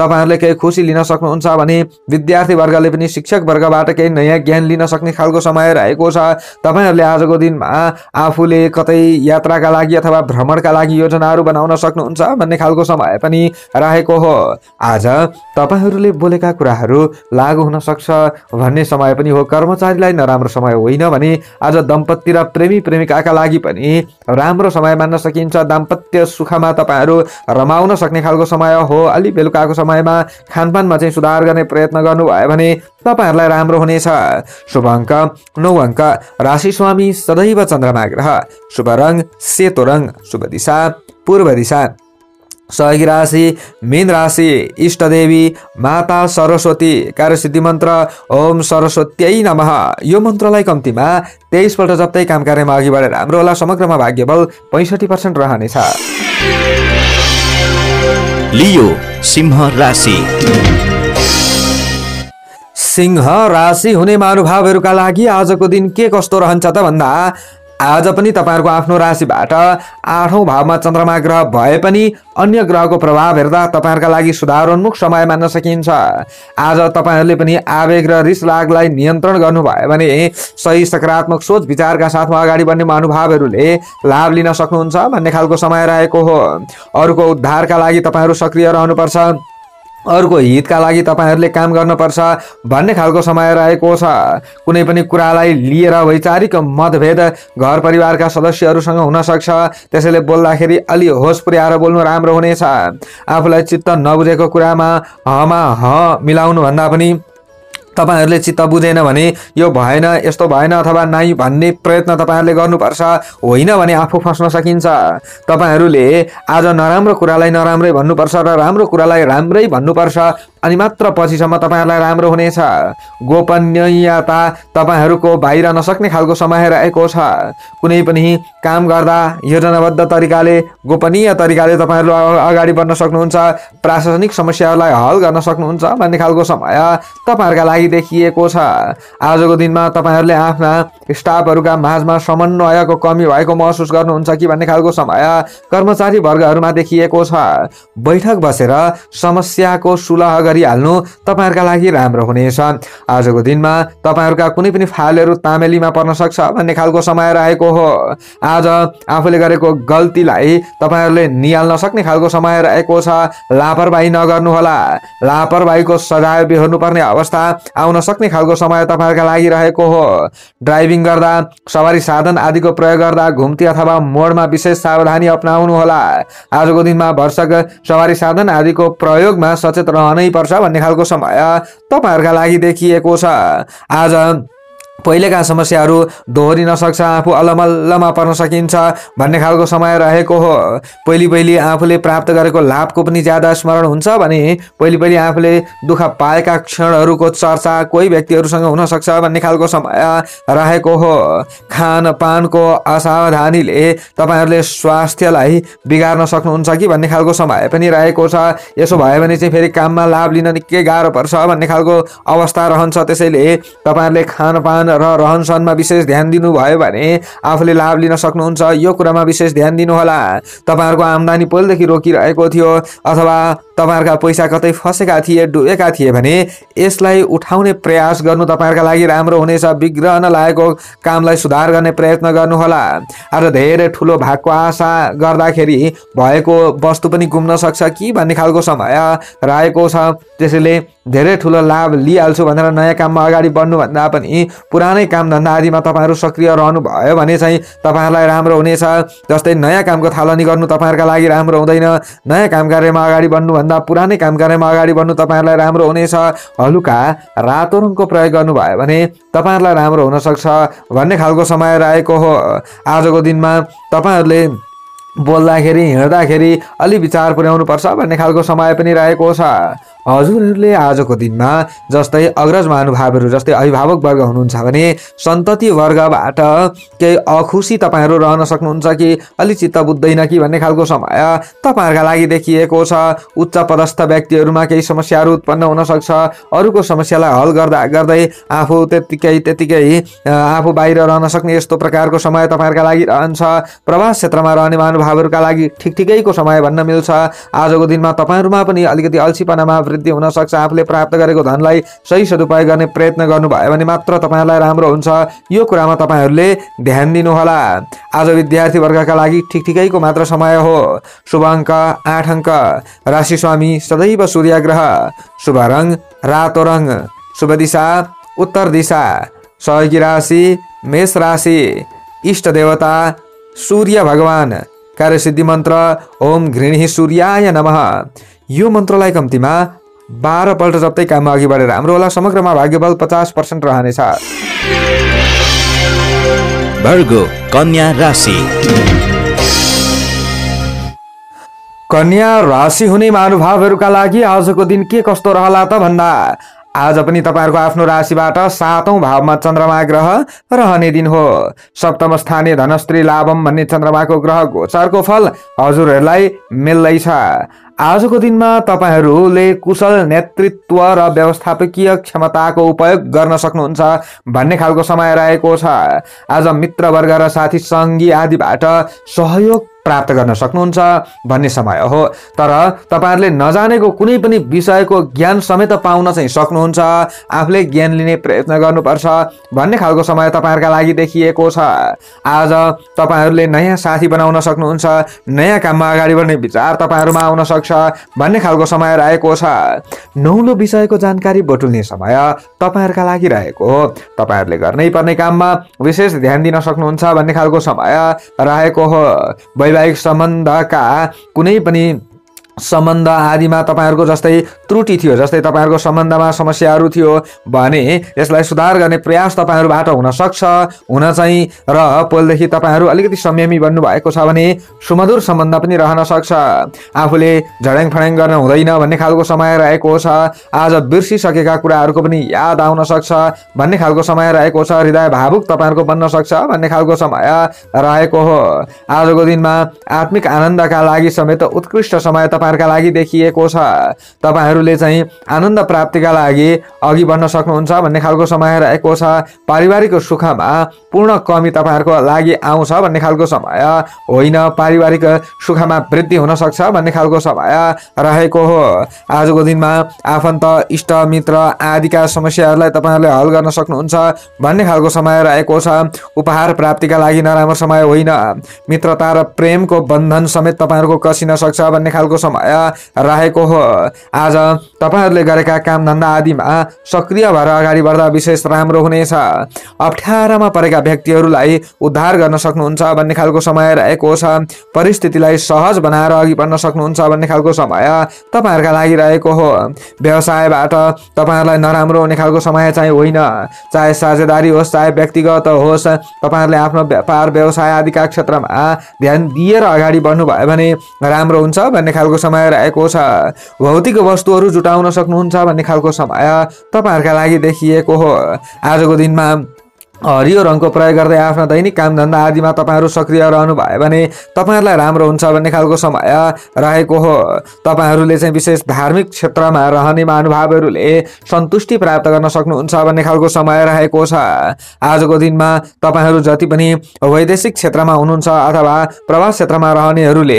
तपाईँहरूले केही खुसी लिन सक्नुहुन्छ भने विद्यार्थीवर्गले पनि शिक्षक वर्गबाट केही नयाँ ज्ञान लिन सक्ने खालको समय रहेको छ तपाईँहरूले आजको दिनमा आफूले कतै यात्राका लागि अथवा भ्रमणका लागि योजनाहरू बनाउन सक्नुहुन्छ भन्ने खालको समय पनि रहेको हो आज तपाईँहरूले बोलेका कुराहरू लागु हुन सक्छ भन्ने समय पनि हो कर्मचारीलाई नराम्रो समय होइन भने आज दम्पति र प्रेमी प्रेमिकाका लागि पनि राम्रो समय मान्न सकिन्छ दाम्पत्य सुखमा तपाईँहरू रमाउन सक्ने खालको समय हो अलि बेलुकाको समयमा खानपानमा चाहिँ सुधार गर्ने प्रयत्न गर्नुभयो भने तपाईँहरूलाई राम्रो हुनेछ शुभ अङ्क नौ अङ्क राशि स्वामी सदैव चन्द्रमा ग्रह शुभ रङ सेतो रङ शुभ दिशा पूर्व दिशा सहयोगी राशि मीन राशि इष्टदेवी माता सरस्वती कार्यसिद्धि मन्त्र ओम सरस्वत्यै नमः यो मन्त्रलाई कम्तीमा तेइसपल्ट जप्दै काम कार्यमा अघि बढेर हाम्रो होला समग्रमा बल पैँसठी पर्सेन्ट रहनेछ लियो सिंह राशि सिंह राशि हुने महानुभावहरूका लागि आजको दिन के कस्तो रहन्छ त भन्दा आज पनि तपाईँहरूको आफ्नो राशिबाट आठौँ भावमा चन्द्रमा ग्रह भए पनि अन्य ग्रहको प्रभाव हेर्दा तपाईँहरूका लागि सुधारोन्मुख समय मान्न सकिन्छ आज तपाईँहरूले पनि आवेग र रिस लागलाई नियन्त्रण गर्नुभयो भने सही सकारात्मक सोच विचारका साथमा अगाडि बढ्ने महानुभावहरूले लाभ लिन सक्नुहुन्छ भन्ने खालको समय रहेको हो अरूको उद्धारका लागि तपाईँहरू सक्रिय रहनुपर्छ अरूको हितका लागि तपाईँहरूले काम गर्नुपर्छ भन्ने खालको समय रहेको छ कुनै पनि कुरालाई लिएर वैचारिक मतभेद घर परिवारका सदस्यहरूसँग हुनसक्छ त्यसैले बोल्दाखेरि अलि होस पुर्याएर बोल्नु राम्रो हुनेछ आफूलाई चित्त नबुझेको कुरामा हमा ह मिलाउनुभन्दा पनि तपाईँहरूले चित्त बुझेन भने यो भएन यस्तो भएन अथवा नाइ भन्ने प्रयत्न तपाईँहरूले गर्नुपर्छ होइन भने आफू फस्न सकिन्छ तपाईँहरूले आज नराम्रो कुरालाई नराम्रै भन्नुपर्छ र राम्रो कुरालाई राम्रै भन्नुपर्छ अनि मात्र पछिसम्म तपाईँहरूलाई राम्रो हुनेछ गोपनीयता तपाईँहरूको बाहिर नसक्ने खालको समय रहेको छ कुनै पनि काम गर्दा योजनाबद्ध तरिकाले गोपनीय तरिकाले तपाईँहरू अगाडि बढ्न सक्नुहुन्छ प्रशासनिक समस्याहरूलाई हल गर्न सक्नुहुन्छ भन्ने खालको समय तपाईँहरूका लागि देखिएको छ आजको दिनमा तपाईँहरूले आफ्ना स्टाफहरूका माझमा समन्वयको कमी भएको महसुस गर्नुहुन्छ कि भन्ने खालको समय कर्मचारी वर्गहरूमा देखिएको छ बैठक बसेर समस्याको सुलह गरिहाल्नु तपाईँहरूका लागि राम्रो हुनेछ आजको दिनमा तपाईँहरूका कुनै पनि फाइलहरू तामेलीमा पर्न सक्छ भन्ने खालको समय रहेको हो आज आफूले गरेको गल्तीलाई तपाईँहरूले निहाल्न सक्ने खालको समय रहेको छ लापरवाही नगर्नुहोला लापरवाहीको सजाय बिहोर्नुपर्ने अवस्था आउन सक्ने खालको समय तपाईँहरूका लागि रहेको हो ड्राइभिङ गर्दा सवारी साधन आदिको प्रयोग गर्दा घुम्ती अथवा मोडमा विशेष सावधानी अप्नाउनुहोला आजको दिनमा भर्सक सवारी साधन आदिको प्रयोगमा सचेत रहनै पर्छ भन्ने खालको समय तपाईँहरूका लागि देखिएको छ आज पहिलेका समस्याहरू दोहोरिन सक्छ आफू अलमल्लमा पर्न सकिन्छ भन्ने खालको समय रहेको हो पहिले पहिले आफूले प्राप्त गरेको लाभको पनि ज्यादा स्मरण हुन्छ भने पहिले पहिले आफूले दुःख पाएका क्षणहरूको चर्चा कोही व्यक्तिहरूसँग हुनसक्छ भन्ने खालको समय रहेको हो खानपानको असावधानीले तपाईँहरूले स्वास्थ्यलाई बिगार्न सक्नुहुन्छ कि भन्ने खालको समय पनि रहेको छ यसो भयो भने चाहिँ फेरि काममा लाभ लिन निकै गाह्रो पर्छ भन्ने खालको अवस्था रहन्छ त्यसैले तपाईँहरूले खानपान र र रहनसहनमा विशेष ध्यान दिनुभयो भने आफूले लाभ लिन सक्नुहुन्छ यो कुरामा विशेष ध्यान दिनुहोला तपाईँहरूको आमदानी पहिलेदेखि रोकिरहेको थियो अथवा तपाईँहरूका पैसा कतै फसेका थिए डुबेका थिए भने यसलाई उठाउने प्रयास गर्नु तपाईँहरूका लागि राम्रो हुनेछ विग्रहन लागेको कामलाई सुधार गर्ने प्रयत्न गर्नुहोला आज धेरै ठुलो भागको आशा गर्दाखेरि भएको वस्तु पनि गुम्न सक्छ कि भन्ने खालको समय रहेको छ त्यसैले धेरै ठुलो लाभ लिइहाल्छु भनेर नयाँ काममा अगाडि बढ्नुभन्दा पनि पुरानै कामधन्दा आदिमा तपाईँहरू सक्रिय रहनुभयो भने चाहिँ तपाईँहरूलाई राम्रो हुनेछ जस्तै नयाँ कामको थालनी गर्नु तपाईँहरूका लागि राम्रो हुँदैन नयाँ काम कार्यमा अगाडि बढ्नुभन्दा पुरानै काम कार्यमा अगाडि बढ्नु तपाईँहरूलाई राम्रो हुनेछ हलुका रातो रङको प्रयोग गर्नुभयो भने तपाईँहरूलाई राम्रो हुनसक्छ भन्ने खालको समय रहेको हो आजको दिनमा तपाईँहरूले बोल्दाखेरि हिँड्दाखेरि अलि विचार पुर्याउनुपर्छ भन्ने खालको समय पनि रहेको छ हजुरहरूले आजको दिनमा जस्तै अग्रज महानुभावहरू जस्तै अभिभावक वर्ग हुनुहुन्छ भने सन्तति वर्गबाट केही अखुसी तपाईँहरू रहन सक्नुहुन्छ कि अलि चित्त बुझ्दैन कि भन्ने खालको समय तपाईँहरूका लागि देखिएको छ उच्च पदस्थ व्यक्तिहरूमा केही समस्याहरू उत्पन्न हुनसक्छ अरूको समस्यालाई हल गर्दा गर्दै आफू त्यत्तिकै त्यत्तिकै आफू बाहिर रहन सक्ने यस्तो प्रकारको समय तपाईँहरूका लागि रहन्छ प्रवास क्षेत्रमा रहने महानुभावहरूका लागि ठिक ठिकैको समय भन्न मिल्छ आजको दिनमा तपाईँहरूमा पनि अलिकति अल्छीपनामा वृद्धि हुन सक्छ आफूले प्राप्त गरेको धनलाई सही सदुपयोग गर्ने प्रयत्न गर्नुभयो भने मात्र तपाईँहरूलाई राम्रो हुन्छ यो कुरामा तपाईँहरूले ध्यान दिनुहोला आज विद्यार्थीवर्गका लागि ठिक ठिकैको मात्र समय हो शुभ अङ्क आठ अङ्क राशि स्वामी सदैव सूर्यग्रह शुभ रङ रातो रङ शुभ दिशा उत्तर दिशा सहयोगी राशि मेष राशि इष्ट देवता सूर्य भगवान कार्यसिद्धि मन्त्र ओम घृणी सूर्याय नमः यो मन्त्रलाई कम्तीमा बाह्रपल्ट जप्तै काममा अघि बढेर हाम्रो होला समग्रमा भाग्यबल पचास पर्सेन्ट रहनेछ कन्या राशि कन्या राशि हुने महानुभावहरूका लागि आजको दिन के कस्तो रहला त भन्दा आज पनि तपाईँहरूको आफ्नो राशिबाट सातौँ भावमा चन्द्रमा ग्रह रहने दिन हो सप्तम स्थानीय धनश्री लाभम भन्ने चन्द्रमाको ग्रह गोचरको फल हजुरहरूलाई मिल्दैछ आजको दिनमा तपाईँहरूले कुशल नेतृत्व र व्यवस्थापकीय क्षमताको उपयोग गर्न सक्नुहुन्छ भन्ने खालको समय रहेको छ आज मित्रवर्ग र साथी सङ्गी आदिबाट सहयोग प्राप्त गर्न सक्नुहुन्छ भन्ने समय हो तर तपाईँहरूले नजानेको कुनै पनि विषयको ज्ञान समेत पाउन चाहिँ सक्नुहुन्छ आफूले ज्ञान लिने प्रयत्न गर्नुपर्छ भन्ने खालको समय तपाईँहरूका लागि देखिएको छ आज तपाईँहरूले नयाँ साथी बनाउन सक्नुहुन्छ नयाँ काममा अगाडि बढ्ने विचार तपाईँहरूमा आउन सक्छ भन्ने खालको समय रहेको छ नौलो विषयको जानकारी बटुल्ने समय तपाईँहरूका लागि रहेको हो तपाईँहरूले गर्नै पर्ने काममा विशेष ध्यान दिन सक्नुहुन्छ भन्ने खालको समय रहेको हो वैवाहिक सम्बन्धका कुनै पनि सम्बन्ध आदिमा तपाईँहरूको जस्तै त्रुटि थियो जस्तै तपाईँहरूको सम्बन्धमा समस्याहरू थियो भने यसलाई सुधार गर्ने प्रयास तपाईँहरूबाट हुनसक्छ हुन चाहिँ र पोलदेखि तपाईँहरू अलिकति संयमी बन्नुभएको छ भने सुमधुर सम्बन्ध पनि रहन सक्छ आफूले झड्याङ फड्याङ गर्न हुँदैन भन्ने खालको समय रहेको छ आज बिर्सिसकेका कुराहरूको पनि याद आउन सक्छ भन्ने खालको समय रहेको छ हृदय भावुक तपाईँहरूको बन्न सक्छ भन्ने खालको समय रहेको हो आजको दिनमा आत्मिक आनन्दका लागि समेत उत्कृष्ट समय तपाईँ व्यापारका लागि देखिएको छ तपाईँहरूले चाहिँ आनन्द प्राप्तिका लागि अघि बढ्न सक्नुहुन्छ भन्ने खालको समय रहेको छ पारिवारिक सुखमा पूर्ण कमी तपाईँहरूको लागि आउँछ भन्ने खालको समय होइन पारिवारिक सुखमा वृद्धि हुनसक्छ भन्ने खालको समय रहेको हो आजको दिनमा आफन्त इष्ट मित्र आदिका समस्याहरूलाई तपाईँहरूले हल गर्न सक्नुहुन्छ भन्ने खालको समय रहेको छ उपहार प्राप्तिका लागि नराम्रो समय होइन मित्रता र प्रेमको बन्धन समेत तपाईँहरूको कसिन सक्छ भन्ने खालको समय रहेको हो आज तपाईँहरूले गरेका कामधन्दा आदिमा सक्रिय भएर अगाडि बढ्दा विशेष राम्रो हुनेछ अप्ठ्यारामा परेका व्यक्तिहरूलाई उद्धार गर्न सक्नुहुन्छ भन्ने खालको समय रहेको छ परिस्थितिलाई सहज बनाएर अघि बढ्न सक्नुहुन्छ भन्ने खालको समय तपाईँहरूका लागि रहेको हो व्यवसायबाट तपाईँहरूलाई नराम्रो हुने खालको समय चाहिँ होइन चाहे साझेदारी होस् चाहे व्यक्तिगत होस् तपाईँहरूले आफ्नो व्यापार व्यवसाय आदिका क्षेत्रमा ध्यान दिएर अगाडि बढ्नुभयो भने राम्रो हुन्छ भन्ने खालको समय रहेको छ भौतिक वस्तुहरू जुटाउन सक्नुहुन्छ भन्ने खालको समय तपाईँहरूका लागि देखिएको हो आजको दिनमा हरियो रङको प्रयोग गर्दै आफ्ना दैनिक कामधन्दा आदिमा तपाईँहरू सक्रिय रहनु रहनुभयो भने तपाईँहरूलाई राम्रो हुन्छ भन्ने खालको समय रहेको हो तपाईँहरूले चाहिँ विशेष धार्मिक क्षेत्रमा रहने महानुभावहरूले सन्तुष्टि प्राप्त गर्न सक्नुहुन्छ भन्ने खालको समय रहेको छ आजको दिनमा तपाईँहरू जति पनि वैदेशिक क्षेत्रमा हुनुहुन्छ अथवा प्रवास क्षेत्रमा रहनेहरूले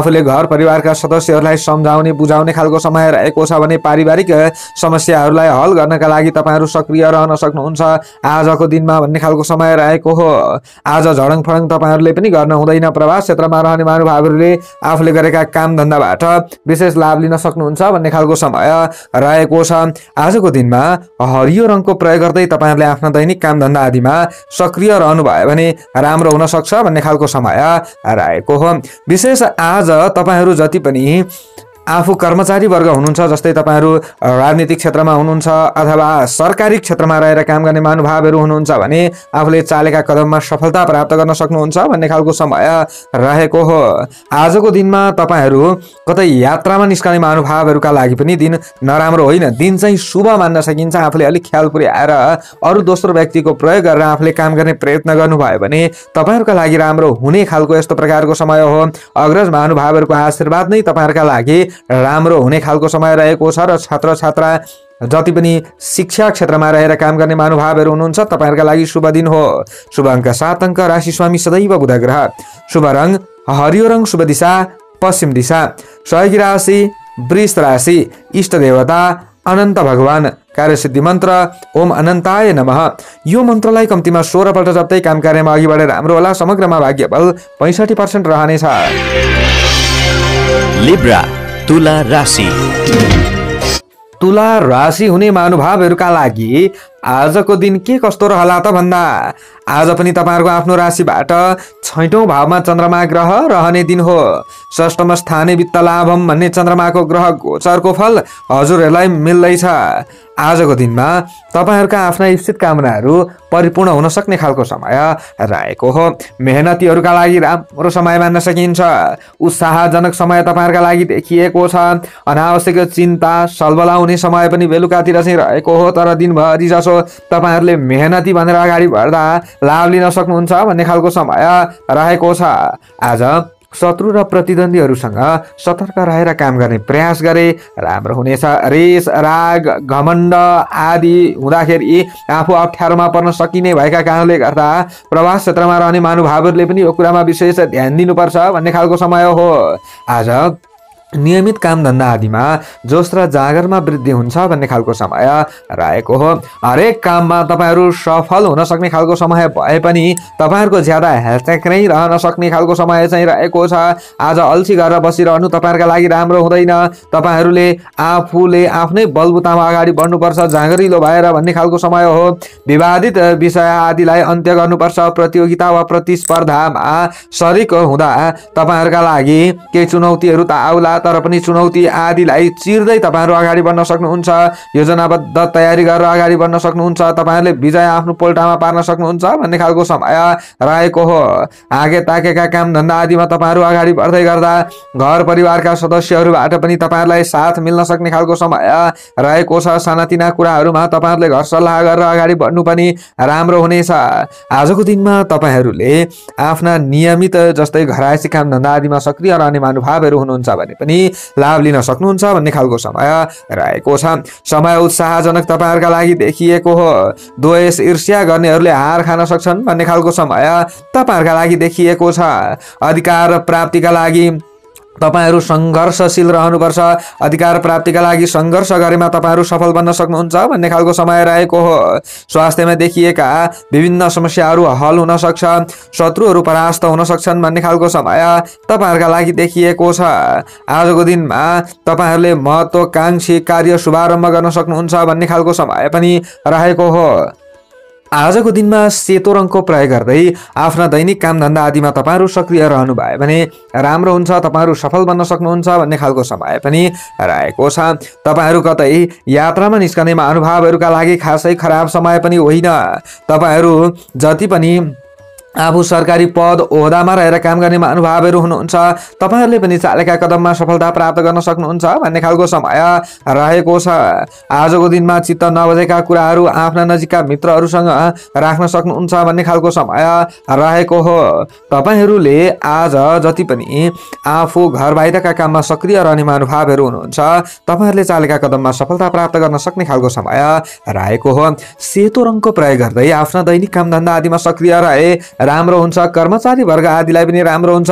आफूले घर परिवारका सदस्यहरूलाई सम्झाउने बुझाउने खालको समय रहेको छ भने पारिवारिक समस्याहरूलाई हल गर्नका लागि तपाईँहरू सक्रिय रहन सक्नुहुन्छ आजको दिनमा भन्ने खालको समय रहेको हो आज झडङ फडङ तपाईँहरूले पनि गर्न हुँदैन प्रभास क्षेत्रमा रहने महानुभावहरूले आफूले गरेका काम धन्दाबाट विशेष लाभ लिन सक्नुहुन्छ भन्ने खालको समय रहेको छ आजको दिनमा हरियो रङको प्रयोग गर्दै तपाईँहरूले आफ्नो दैनिक काम धन्दा आदिमा सक्रिय रहनुभयो भने राम्रो हुन सक्छ भन्ने खालको समय रहेको हो विशेष आज तपाईँहरू जति पनि आफू कर्मचारीवर्ग हुनुहुन्छ जस्तै तपाईँहरू राजनीतिक क्षेत्रमा हुनुहुन्छ अथवा सरकारी क्षेत्रमा रहेर काम गर्ने महानुभावहरू हुनुहुन्छ भने आफूले चालेका कदममा सफलता प्राप्त गर्न सक्नुहुन्छ भन्ने खालको समय रहेको हो आजको दिनमा तपाईँहरू कतै यात्रामा निस्कने महानुभावहरूका लागि पनि दिन नराम्रो होइन दिन चाहिँ शुभ मान्न सकिन्छ आफूले अलिक ख्याल पुर्याएर अरू दोस्रो व्यक्तिको प्रयोग गरेर आफूले काम गर्ने प्रयत्न गर्नुभयो भने तपाईँहरूका लागि राम्रो हुने खालको यस्तो प्रकारको समय हो अग्रज महानुभावहरूको आशीर्वाद नै तपाईँहरूका लागि राम्रो हुने खालको समय रहेको छ र छात्र छात्रा जति पनि शिक्षा क्षेत्रमा रहेर काम गर्ने महानुभावहरू हुनुहुन्छ तपाईँहरूका लागि शुभ दिन हो शुभ अङ्क सात अङ्क राशि स्वामी सदैव बुध ग्रह शुभ रङ हरियो रङ शुभ दिशा पश्चिम दिशा सहयोगी राशि वृष राशि इष्ट देवता अनन्त भगवान कार्यसिद्धि मन्त्र ओम अनन्ताय नमः यो मन्त्रलाई कम्तीमा सोह्रपल्ट जप्दै काम कार्यमा अघि बढेर राम्रो होला समग्रमा भाग्य बल पैँसठी पर्सेन्ट रहनेछ तुला राशि तुला राशि हुने महानुभावहरूका लागि आजको दिन के कस्तो रहला त भन्दा आज पनि तपाईँहरूको आफ्नो राशिबाट छैटौँ भावमा चन्द्रमा ग्रह रहने दिन हो षष्ठम स्थाने वित्त लाभम भन्ने चन्द्रमाको ग्रह गोचरको फल हजुरहरूलाई मिल्दैछ आजको दिनमा तपाईँहरूका आफ्ना इच्छित कामनाहरू परिपूर्ण हुन सक्ने खालको समय रहेको हो मेहनतीहरूका लागि राम्रो समय मान्न सकिन्छ उत्साहजनक समय तपाईँहरूका लागि देखिएको छ अनावश्यक चिन्ता सलबलाउने समय पनि बेलुकातिर चाहिँ रहेको हो तर दिनभरि जसो तपाईँहरूले मेहनती भनेर अगाडि बढ्दा लाभ लिन सक्नुहुन्छ भन्ने खालको समय रहेको छ आज शत्रु र प्रतिद्वन्दीहरूसँग सतर्क रहेर काम गर्ने प्रयास गरे राम्रो हुनेछ रेस राग घमण्ड आदि हुँदाखेरि आफू अप्ठ्यारोमा पर्न सकिने भएका कारणले गर्दा प्रवास क्षेत्रमा रहने महानुभावहरूले पनि यो कुरामा विशेष ध्यान दिनुपर्छ भन्ने खालको समय हो आज नियमित कामधन्दा आदिमा जोस र जागरमा वृद्धि हुन्छ भन्ने खालको समय रहेको हो हरेक काममा तपाईँहरू सफल हुन सक्ने खालको समय भए पनि तपाईँहरूको ज्यादा हेलचेक नै रहन सक्ने खालको समय चाहिँ रहेको छ आज अल्छी गरेर बसिरहनु तपाईँहरूका लागि राम्रो हुँदैन तपाईँहरूले आफूले आफ्नै बलबुतामा अगाडि बढ्नुपर्छ जाँगरिलो भएर भन्ने खालको समय हो विवादित विषय आदिलाई अन्त्य गर्नुपर्छ प्रतियोगिता वा प्रतिस्पर्धामा सरिक हुँदा तपाईँहरूका लागि केही चुनौतीहरू त आउला तर पनि चुनौती आदिलाई चिर्दै तपाईँहरू अगाडि बढ्न सक्नुहुन्छ योजनाबद्ध तयारी गरेर अगाडि बढ्न सक्नुहुन्छ तपाईँहरूले विजय आफ्नो पोल्टामा पार्न सक्नुहुन्छ भन्ने खालको समय रहेको हो आगे ताकेका काम धन्दा आदिमा तपाईँहरू अगाडि बढ्दै गर्दा घर परिवारका सदस्यहरूबाट पनि तपाईँहरूलाई साथ मिल्न सक्ने खालको समय रहेको छ सानातिना कुराहरूमा तपाईँहरूले घर सल्लाह गरेर अगाडि बढ्नु पनि राम्रो हुनेछ आजको दिनमा तपाईँहरूले आफ्ना नियमित जस्तै घरायसी धन्दा आदिमा सक्रिय रहने महानुभावहरू हुनुहुन्छ भने पनि पनि लाभ लिन सक्नुहुन्छ भन्ने खालको समय रहेको छ समय उत्साहजनक तपाईँहरूका लागि देखिएको हो द्वेष ईर्ष्या गर्नेहरूले हार खान सक्छन् भन्ने खालको समय तपाईँहरूका लागि देखिएको छ अधिकार प्राप्तिका लागि तपाईँहरू सङ्घर्षशील रहनुपर्छ अधिकार प्राप्तिका लागि सङ्घर्ष गरेमा तपाईँहरू सफल बन्न सक्नुहुन्छ भन्ने खालको समय रहेको हो स्वास्थ्यमा देखिएका विभिन्न समस्याहरू हल हुनसक्छ शत्रुहरू परास्त हुन सक्छन् भन्ने खालको समय तपाईँहरूका लागि देखिएको छ आजको दिनमा तपाईँहरूले महत्त्वकाङ्क्षी कार्य शुभारम्भ गर्न सक्नुहुन्छ भन्ने खालको समय पनि रहेको हो आजको दिनमा सेतो रङको प्रयोग गर्दै आफ्ना दैनिक कामधन्दा आदिमा तपाईँहरू सक्रिय रहनु भयो भने राम्रो हुन्छ तपाईँहरू सफल बन्न सक्नुहुन्छ भन्ने खालको समय पनि रहेको छ तपाईँहरू कतै यात्रामा निस्कने महानुभावहरूका लागि खासै खराब समय पनि होइन तपाईँहरू जति पनि आफू सरकारी पद ओहदामा रहेर काम गर्ने महानुभावहरू हुनुहुन्छ तपाईँहरूले पनि चालेका कदममा सफलता प्राप्त गर्न सक्नुहुन्छ भन्ने खालको समय रहेको छ आजको दिनमा चित्त नबजेका कुराहरू आफ्ना नजिकका मित्रहरूसँग राख्न सक्नुहुन्छ भन्ने खालको समय रहेको हो तपाईँहरूले आज जति पनि आफू घर बाहिरका काममा सक्रिय रहने महानुभावहरू हुनुहुन्छ तपाईँहरूले चालेका कदममा सफलता प्राप्त गर्न सक्ने खालको समय रहेको हो सेतो रङको प्रयोग गर्दै आफ्ना दैनिक कामधन्दा आदिमा सक्रिय रहे राम्रो हुन्छ कर्मचारी वर्ग आदिलाई पनि राम्रो हुन्छ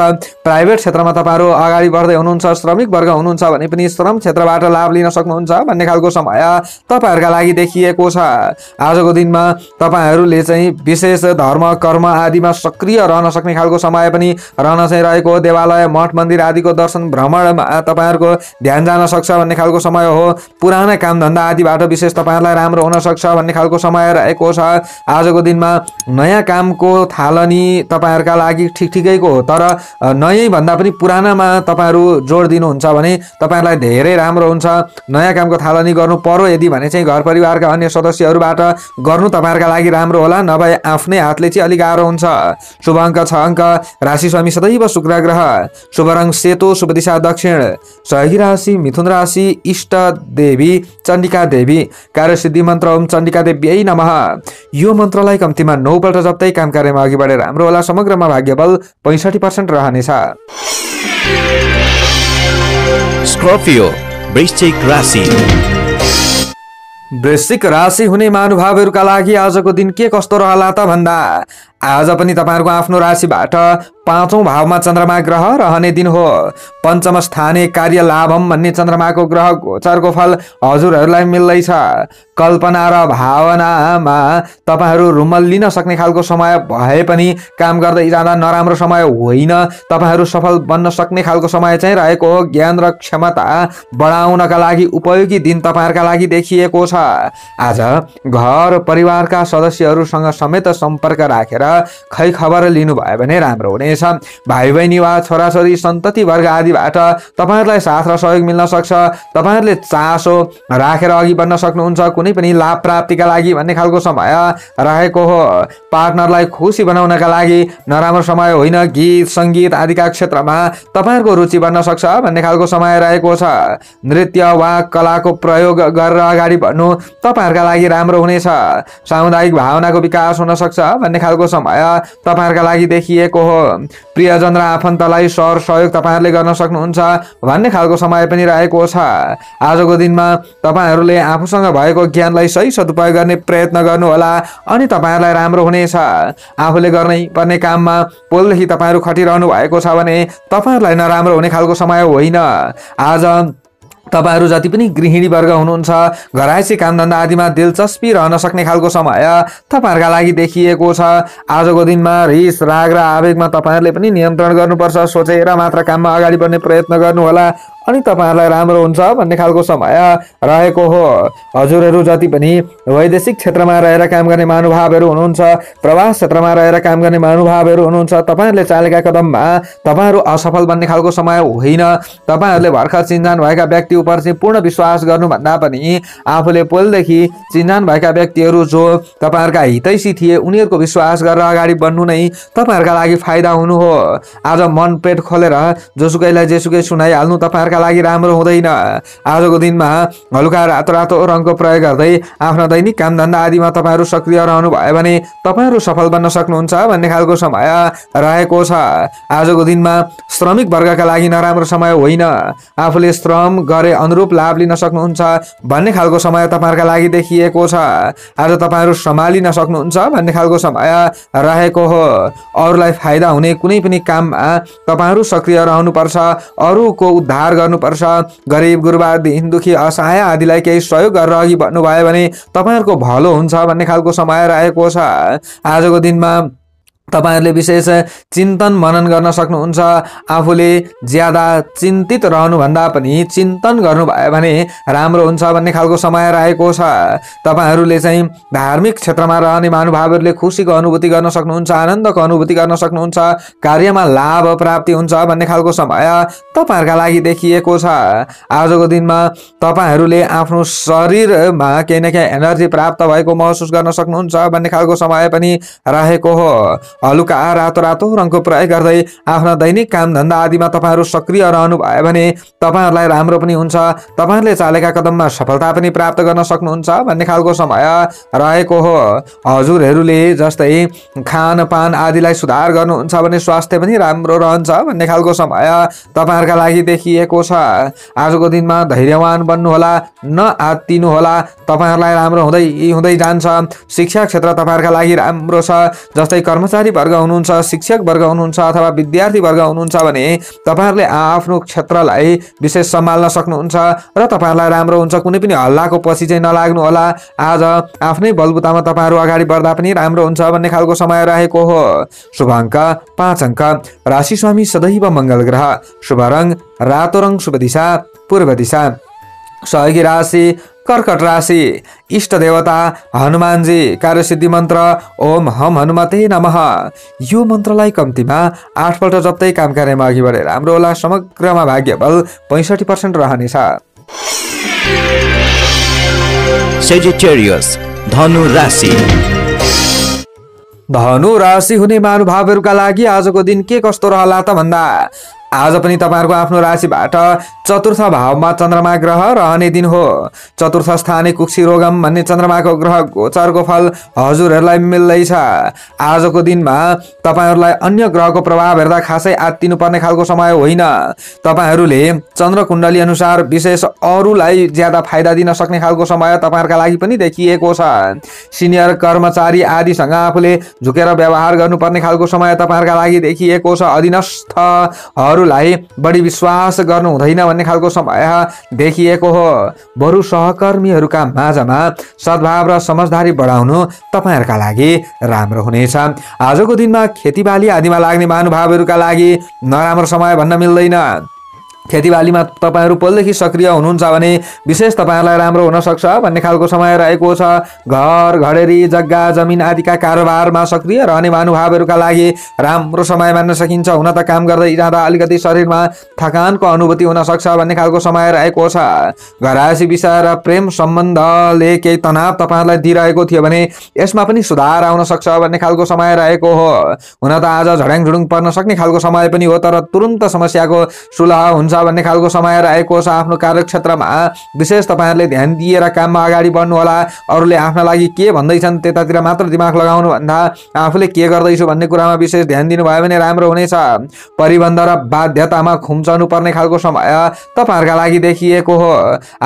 प्राइभेट क्षेत्रमा तपाईँहरू अगाडि बढ्दै हुनुहुन्छ श्रमिक वर्ग हुनुहुन्छ भने पनि श्रम क्षेत्रबाट लाभ लिन सक्नुहुन्छ भन्ने खालको समय तपाईँहरूका लागि देखिएको छ आजको दिनमा तपाईँहरूले चाहिँ विशेष धर्म कर्म आदिमा सक्रिय रहन सक्ने खालको समय पनि रहन चाहिँ रहेको देवालय मठ मन्दिर आदिको दर्शन भ्रमणमा तपाईँहरूको ध्यान जान सक्छ भन्ने खालको समय हो पुराना कामधन्दा आदिबाट विशेष तपाईँहरूलाई राम्रो हुनसक्छ भन्ने खालको समय रहेको छ आजको दिनमा नयाँ कामको थाल पनि तपाईँहरूका लागि ठिक ठिकैको हो तर नयाँ भन्दा पनि पुरानामा तपाईँहरू जोड दिनुहुन्छ भने तपाईँहरूलाई धेरै राम्रो हुन्छ नयाँ कामको थालनी गर्नु पर्यो यदि भने चाहिँ घर परिवारका अन्य सदस्यहरूबाट गर्नु तपाईँहरूका लागि राम्रो होला नभए आफ्नै हातले चाहिँ अलिक गाह्रो हुन्छ शुभ अङ्क छ अङ्क राशि स्वामी सदैव शुक्र ग्रह शुभ रङ सेतो शुभ दिशा दक्षिण सहयोगी राशि मिथुन राशि इष्ट देवी चण्डिका देवी कार्यसिद्धि मन्त्र ओम चण्डिका देवी नमः यो मन्त्रलाई कम्तीमा नौपल्ट जप्दै काम कार्यमा अघि बढे राम्रो राम्रो होला समग्रमा भाग्यबल पैसठी पर्सेन्ट रहनेछ वृश्चिक राशि हुने महानुभावहरूका लागि आजको दिन के कस्तो रहला त भन्दा आज पनि तपाईँहरूको आफ्नो राशिबाट पाँचौँ भावमा चन्द्रमा ग्रह रहने दिन हो पञ्चम स्थाने कार्य लाभम भन्ने चन्द्रमाको ग्रह गोचरको फल हजुरहरूलाई मिल्दैछ कल्पना र भावनामा तपाईँहरू रुमल लिन सक्ने खालको समय भए पनि काम गर्दै जाँदा नराम्रो समय होइन तपाईँहरू सफल बन्न सक्ने खालको समय चाहिँ रहेको हो ज्ञान र क्षमता बढाउनका लागि उपयोगी दिन तपाईँहरूका लागि देखिएको छ आज घर परिवारका सदस्यहरूसँग समेत सम्पर्क राखेर खै खबर लिनु लिनुभयो भने राम्रो हुनेछ भाइ बहिनी वा छोराछोरी सन्तति वर्ग आदिबाट तपाईँहरूलाई साथ र सहयोग मिल्न सक्छ तपाईँहरूले चासो राखेर अघि बढ्न सक्नुहुन्छ कुनै पनि लाभ प्राप्तिका लागि भन्ने खालको समय रहेको हो पार्टनरलाई खुसी बनाउनका लागि नराम्रो समय होइन गीत सङ्गीत आदिका क्षेत्रमा तपाईँहरूको रुचि बन्न सक्छ भन्ने खालको समय रहेको छ नृत्य वा कलाको प्रयोग गरेर अगाडि बढ्नु तपाईँहरूका लागि राम्रो हुनेछ सामुदायिक भावनाको विकास हुन सक्छ भन्ने खालको समय तपाईँहरूका लागि देखिएको हो प्रियजन र आफन्तलाई सर सहयोग तपाईँहरूले गर्न सक्नुहुन्छ भन्ने खालको समय पनि रहेको छ आजको दिनमा तपाईँहरूले आफूसँग भएको ज्ञानलाई सही सदुपयोग गर्ने प्रयत्न गर्नुहोला अनि तपाईँहरूलाई राम्रो हुनेछ आफूले गर्नै पर्ने काममा पोलदेखि तपाईँहरू खटिरहनु भएको छ भने तपाईँहरूलाई नराम्रो हुने खालको समय होइन आज तपाईँहरू जति पनि गृहिणी वर्ग हुनुहुन्छ घरायसी कामधन्दा आदिमा दिलचस्पी रहन सक्ने खालको समय तपाईँहरूका लागि देखिएको छ आजको दिनमा रिस राग र आवेगमा तपाईँहरूले पनि नियन्त्रण गर्नुपर्छ सोचेर मात्र काममा अगाडि बढ्ने प्रयत्न गर्नुहोला अनि तपाईँहरूलाई राम्रो हुन्छ भन्ने खालको समय रहेको हो हजुरहरू जति पनि वैदेशिक क्षेत्रमा रहेर काम गर्ने महानुभावहरू हुनुहुन्छ प्रवास क्षेत्रमा रहेर काम गर्ने महानुभावहरू हुनुहुन्छ तपाईँहरूले चालेका कदममा तपाईँहरू असफल बन्ने खालको समय होइन तपाईँहरूले भर्खर चिन्जान भएका व्यक्ति उप चाहिँ पूर्ण विश्वास गर्नुभन्दा पनि आफूले पोलदेखि चिन्जान भएका व्यक्तिहरू जो तपाईँहरूका हितैसी थिए उनीहरूको विश्वास गरेर अगाडि बढ्नु नै तपाईँहरूका लागि फाइदा हुनु हो आज मन पेट खोलेर जोसुकैलाई जेसुकै सुनाइहाल्नु तपाईँहरू संसारका लागि राम्रो हुँदैन आजको दिनमा हलुका रातो रातो रङको प्रयोग गर्दै आफ्ना दैनिक कामधन्दा आदिमा तपाईँहरू सक्रिय रहनु भयो भने तपाईँहरू सफल बन्न सक्नुहुन्छ भन्ने खालको समय रहेको छ आजको दिनमा श्रमिक वर्गका लागि नराम्रो समय होइन आफूले श्रम गरे अनुरूप लाभ लिन सक्नुहुन्छ भन्ने खालको समय तपाईँहरूका लागि देखिएको छ आज तपाईँहरू सम्हालिन सक्नुहुन्छ भन्ने खालको समय रहेको हो अरूलाई फाइदा हुने कुनै पनि काममा तपाईँहरू सक्रिय रहनुपर्छ अरूको उद्धार गर्नुपर्छ गरिब गुरुवादी दुखी असहाय आदिलाई केही सहयोग गरेर अघि बढ्नुभयो भने तपाईँहरूको भलो हुन्छ भन्ने खालको समय रहेको छ आजको दिनमा तपाईँहरूले विशेष चिन्तन मनन गर्न सक्नुहुन्छ आफूले ज्यादा चिन्तित रहनुभन्दा पनि चिन्तन गर्नुभयो भने राम्रो हुन्छ भन्ने खालको समय रहेको छ तपाईँहरूले चाहिँ धार्मिक क्षेत्रमा रहने महानुभावहरूले खुसीको अनुभूति गर्न सक्नुहुन्छ आनन्दको अनुभूति गर्न सक्नुहुन्छ कार्यमा लाभ प्राप्ति हुन्छ भन्ने खालको समय तपाईँहरूका लागि देखिएको छ आजको दिनमा तपाईँहरूले आफ्नो शरीरमा केही न केही एनर्जी प्राप्त भएको महसुस गर्न सक्नुहुन्छ भन्ने खालको समय पनि रहेको हो हलुका रातो रातो रङको प्रयोग गर्दै आफ्ना दैनिक कामधन्दा आदिमा तपाईँहरू सक्रिय रहनु रहनुभयो भने तपाईँहरूलाई राम्रो पनि हुन्छ तपाईँहरूले चालेका कदममा सफलता पनि प्राप्त गर्न सक्नुहुन्छ भन्ने खालको समय रहेको हो हजुरहरूले जस्तै खानपान आदिलाई सुधार गर्नुहुन्छ भने स्वास्थ्य पनि राम्रो रहन्छ भन्ने खालको समय तपाईँहरूका लागि देखिएको छ आजको दिनमा धैर्यवान बन्नुहोला न आत्तिनुहोला तपाईँहरूलाई राम्रो हुँदै हुँदै जान्छ शिक्षा क्षेत्र तपाईँहरूका लागि राम्रो छ जस्तै कर्मचारी वर्ग हुनुहुन्छ शिक्षक वर्ग हुनुहुन्छ अथवा विद्यार्थी वर्ग हुनुहुन्छ भने तपाईँहरूले आफ्नो क्षेत्रलाई विशेष सम्हाल्न सक्नुहुन्छ र तपाईँहरूलाई राम्रो हुन्छ कुनै पनि हल्लाको पछि चाहिँ नलाग्नुहोला आज आफ्नै बलबुतामा तपाईँहरू अगाडि बढ्दा पनि राम्रो हुन्छ भन्ने खालको समय रहेको हो शुभ अङ्क पाँच अङ्क राशि स्वामी सदैव मङ्गल ग्रह शुभ रङ रातो रङ शुभ दिशा पूर्व दिशा सहयोगी राशि कर्कट राशि इष्ट देवता हनुमानजी कार्यसिद्धि मन्त्र ओम हम हनुमते नमः यो मन्त्रलाई कम्तीमा आठपल्ट जप्दै काम कार्यमा अघि बढेर हाम्रो होला समग्रमा बल पैँसठी पर्सेन्ट रहनेछ धनु राशि धनु राशि हुने महानुभावहरूका लागि आजको दिन के कस्तो रहला त भन्दा आज पनि तपाईँहरूको आफ्नो राशिबाट चतुर्थ भावमा चन्द्रमा ग्रह रहने दिन हो चतुर्थ स्थाने कुक्षी रोगम भन्ने चन्द्रमाको ग्रह गोचरको फल हजुरहरूलाई मिल्दैछ आजको दिनमा तपाईँहरूलाई अन्य ग्रहको प्रभाव हेर्दा खासै आत्तिनुपर्ने खालको समय होइन तपाईँहरूले चन्द्र कुण्डली अनुसार विशेष अरूलाई ज्यादा फाइदा दिन सक्ने खालको समय तपाईँहरूका लागि पनि देखिएको छ सिनियर कर्मचारी आदिसँग आफूले झुकेर व्यवहार गर्नुपर्ने खालको समय तपाईँहरूका लागि देखिएको छ अधीनस्थहरू उनीहरूलाई बढी विश्वास गर्नु हुँदैन भन्ने खालको समय देखिएको हो बरु सहकर्मीहरूका माझमा सद्भाव र समझदारी बढाउनु तपाईँहरूका लागि राम्रो हुनेछ आजको दिनमा खेतीबाली आदिमा लाग्ने महानुभावहरूका लागि नराम्रो समय भन्न मिल्दैन खेतीबालीमा तपाईँहरू पहिलेदेखि सक्रिय हुनुहुन्छ भने विशेष तपाईँहरूलाई राम्रो हुनसक्छ भन्ने खालको समय रहेको छ घर घडेरी जग्गा जमिन आदिका कारोबारमा सक्रिय रहने महानुभावहरूका लागि राम्रो समय मान्न सकिन्छ हुन त काम गर्दै जाँदा अलिकति शरीरमा थकानको अनुभूति हुनसक्छ भन्ने खालको समय रहेको छ घरासी विषय र प्रेम सम्बन्धले केही तनाव तपाईँहरूलाई दिइरहेको थियो भने यसमा पनि सुधार आउन सक्छ भन्ने खालको समय रहेको हो हुन त आज झड्याङ झुडुङ पर्न सक्ने खालको समय पनि हो तर तुरुन्त समस्याको सुलह हुन्छ हुन्छ भन्ने खालको समय रहेको छ आफ्नो कार्यक्षेत्रमा विशेष तपाईँहरूले ध्यान दिएर काममा अगाडि बढ्नुहोला अरूले आफ्ना लागि के भन्दैछन् त्यतातिर मात्र दिमाग लगाउनु भन्दा आफूले के गर्दैछु भन्ने कुरामा विशेष ध्यान दिनुभयो भने राम्रो हुनेछ परिबन्ध र बाध्यतामा खुम्चाउनु पर्ने खालको समय तपाईँहरूका लागि देखिएको हो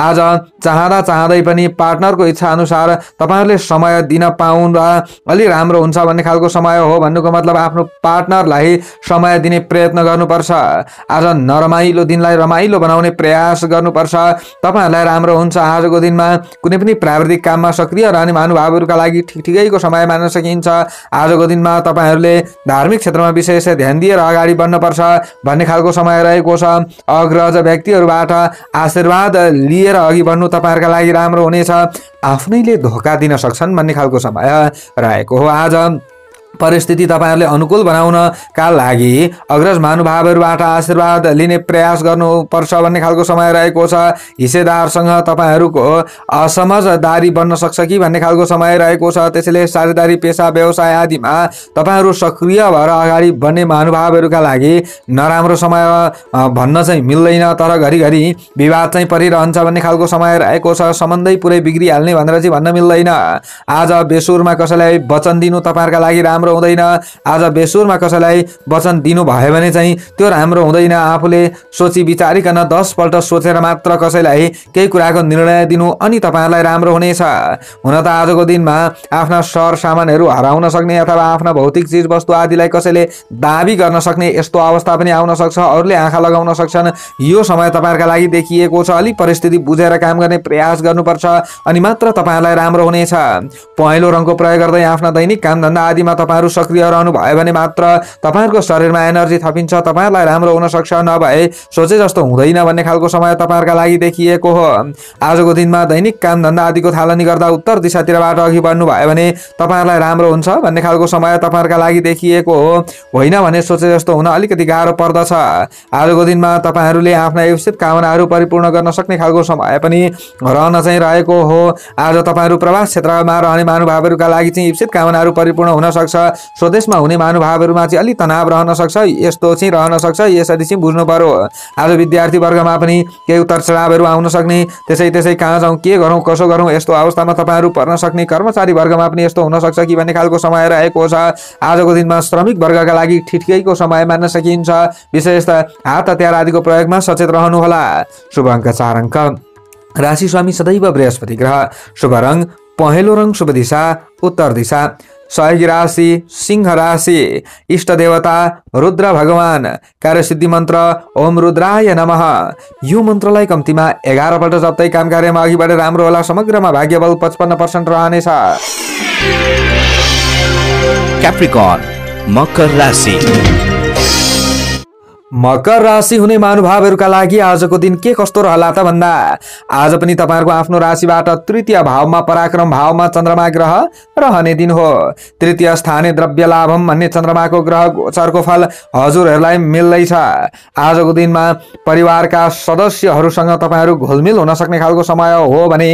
आज चाहँदा चाहँदै पनि पार्टनरको इच्छा अनुसार तपाईँहरूले समय दिन पाउनु र अलि राम्रो हुन्छ भन्ने खालको समय हो भन्नुको मतलब आफ्नो पार्टनरलाई समय दिने प्रयत्न गर्नुपर्छ आज नरमाइलो दिन दिनलाई रमाइलो बनाउने प्रयास गर्नुपर्छ तपाईँहरूलाई राम्रो हुन्छ आजको दिनमा कुनै पनि प्राविधिक काममा सक्रिय रहने महानुभावहरूका लागि ठिक ठिकैको समय मान्न सकिन्छ आजको दिनमा तपाईँहरूले धार्मिक क्षेत्रमा विशेष ध्यान दिएर अगाडि बढ्नुपर्छ भन्ने खालको समय रहेको छ अग्रज व्यक्तिहरूबाट आशीर्वाद लिएर अघि बढ्नु तपाईँहरूका लागि राम्रो हुनेछ आफ्नैले धोका दिन सक्छन् भन्ने खालको समय रहेको हो आज परिस्थिति तपाईँहरूले अनुकूल बनाउनका लागि अग्रज महानुभावहरूबाट आशीर्वाद लिने प्रयास गर्नुपर्छ भन्ने खालको समय रहेको छ हिस्सेदारसँग तपाईँहरूको असमझदारी बन्न सक्छ कि भन्ने खालको समय रहेको छ त्यसैले साझेदारी पेसा व्यवसाय आदिमा तपाईँहरू सक्रिय भएर अगाडि बढ्ने महानुभावहरूका लागि नराम्रो समय भन्न चाहिँ मिल्दैन तर घरिघरि विवाद चाहिँ परिरहन्छ भन्ने खालको समय रहेको छ सम्बन्धै पुरै बिग्रिहाल्ने भनेर चाहिँ भन्न मिल्दैन आज बेसुरमा कसैलाई वचन दिनु तपाईँहरूका लागि राम्रो राम्रो हुँदैन आज बेसुरमा कसैलाई वचन दिनु दिनुभयो भने चाहिँ त्यो राम्रो हुँदैन आफूले सोची विचारिकन दसपल्ट सोचेर मात्र कसैलाई केही कुराको निर्णय दिनु अनि तपाईँहरूलाई राम्रो हुनेछ हुन त आजको दिनमा आफ्ना सर सामानहरू हराउन सक्ने अथवा आफ्ना भौतिक चिजवस्तु आदिलाई कसैले दाबी गर्न सक्ने यस्तो अवस्था पनि आउन सक्छ अरूले आँखा लगाउन सक्छन् यो समय तपाईँहरूका लागि देखिएको छ अलिक परिस्थिति बुझेर काम गर्ने प्रयास गर्नुपर्छ अनि मात्र तपाईँहरूलाई राम्रो हुनेछ पहेँलो रङको प्रयोग गर्दै आफ्ना दैनिक कामधन्दा आदिमा तपाईँहरू सक्रिय रहनु रहनुभयो भने मात्र तपाईँहरूको शरीरमा एनर्जी थपिन्छ तपाईँहरूलाई राम्रो हुनसक्छ नभए सोचे जस्तो हुँदैन भन्ने खालको समय तपाईँहरूका लागि देखिएको हो आजको दिनमा दैनिक कामधन्दा आदिको थालनी गर्दा उत्तर दिशातिरबाट अघि बढ्नु भयो भने तपाईँहरूलाई राम्रो हुन्छ भन्ने खालको समय तपाईँहरूका लागि देखिएको हो होइन भने सोचे जस्तो हुन अलिकति गाह्रो पर्दछ आजको दिनमा तपाईँहरूले आफ्ना इच्छित कामनाहरू परिपूर्ण गर्न सक्ने खालको समय पनि रहन चाहिँ रहेको हो आज तपाईँहरू प्रवास क्षेत्रमा रहने महानुभावहरूका लागि चाहिँ इप्सित कामनाहरू परिपूर्ण हुन सक्छ स्वदेशमा हुने महानुभावहरूमा चाहिँ अलिक तनाव रहन सक्छ यस्तो चाहिँ रहन सक्छ यसरी चाहिँ बुझ्नु पर्यो आज विद्यार्थीवर्गमा पनि केही उत्तर चढावहरू आउन सक्ने त्यसै त्यसै कहाँ जाउँ के गरौँ कसो गरौँ यस्तो अवस्थामा तपाईँहरू पर्न सक्ने कर्मचारी वर्गमा पनि यस्तो हुनसक्छ कि भन्ने खालको समय रहेको छ आजको दिनमा श्रमिक वर्गका लागि ठिटकैको समय मान्न सकिन्छ विशेष त हात हतियार आदिको प्रयोगमा सचेत रहनुहोला शुभ अङ्क चार अङ्क राशि स्वामी सदैव बृहस्पति ग्रह शुभ रङ पहेँलो रङ शुभ दिशा उत्तर दिशा सहयोगी राशि सिंह राशि इष्ट देवता, रुद्र भगवान कार्यसिद्धि मन्त्र ओम रुद्राय नमः यो मन्त्रलाई कम्तीमा एघारपल्ट जप्दै काम कार्यमा अघि बढेर राम्रो होला समग्रमा भाग्यबल पचपन्न पर्सेन्ट रहनेछ मकर राशि मकर राशि हुने महानुभावहरूका लागि आजको दिन के कस्तो रहला त भन्दा आज पनि तपाईँहरूको आफ्नो राशिबाट तृतीय भावमा पराक्रम भावमा चन्द्रमा ग्रह रहने दिन हो तृतीय स्थानीय द्रव्य लाभम भन्ने चन्द्रमाको ग्रह गोचरको फल हजुरहरूलाई मिल्दैछ आजको दिनमा परिवारका सदस्यहरूसँग तपाईँहरू घुलमिल हुन सक्ने खालको समय हो भने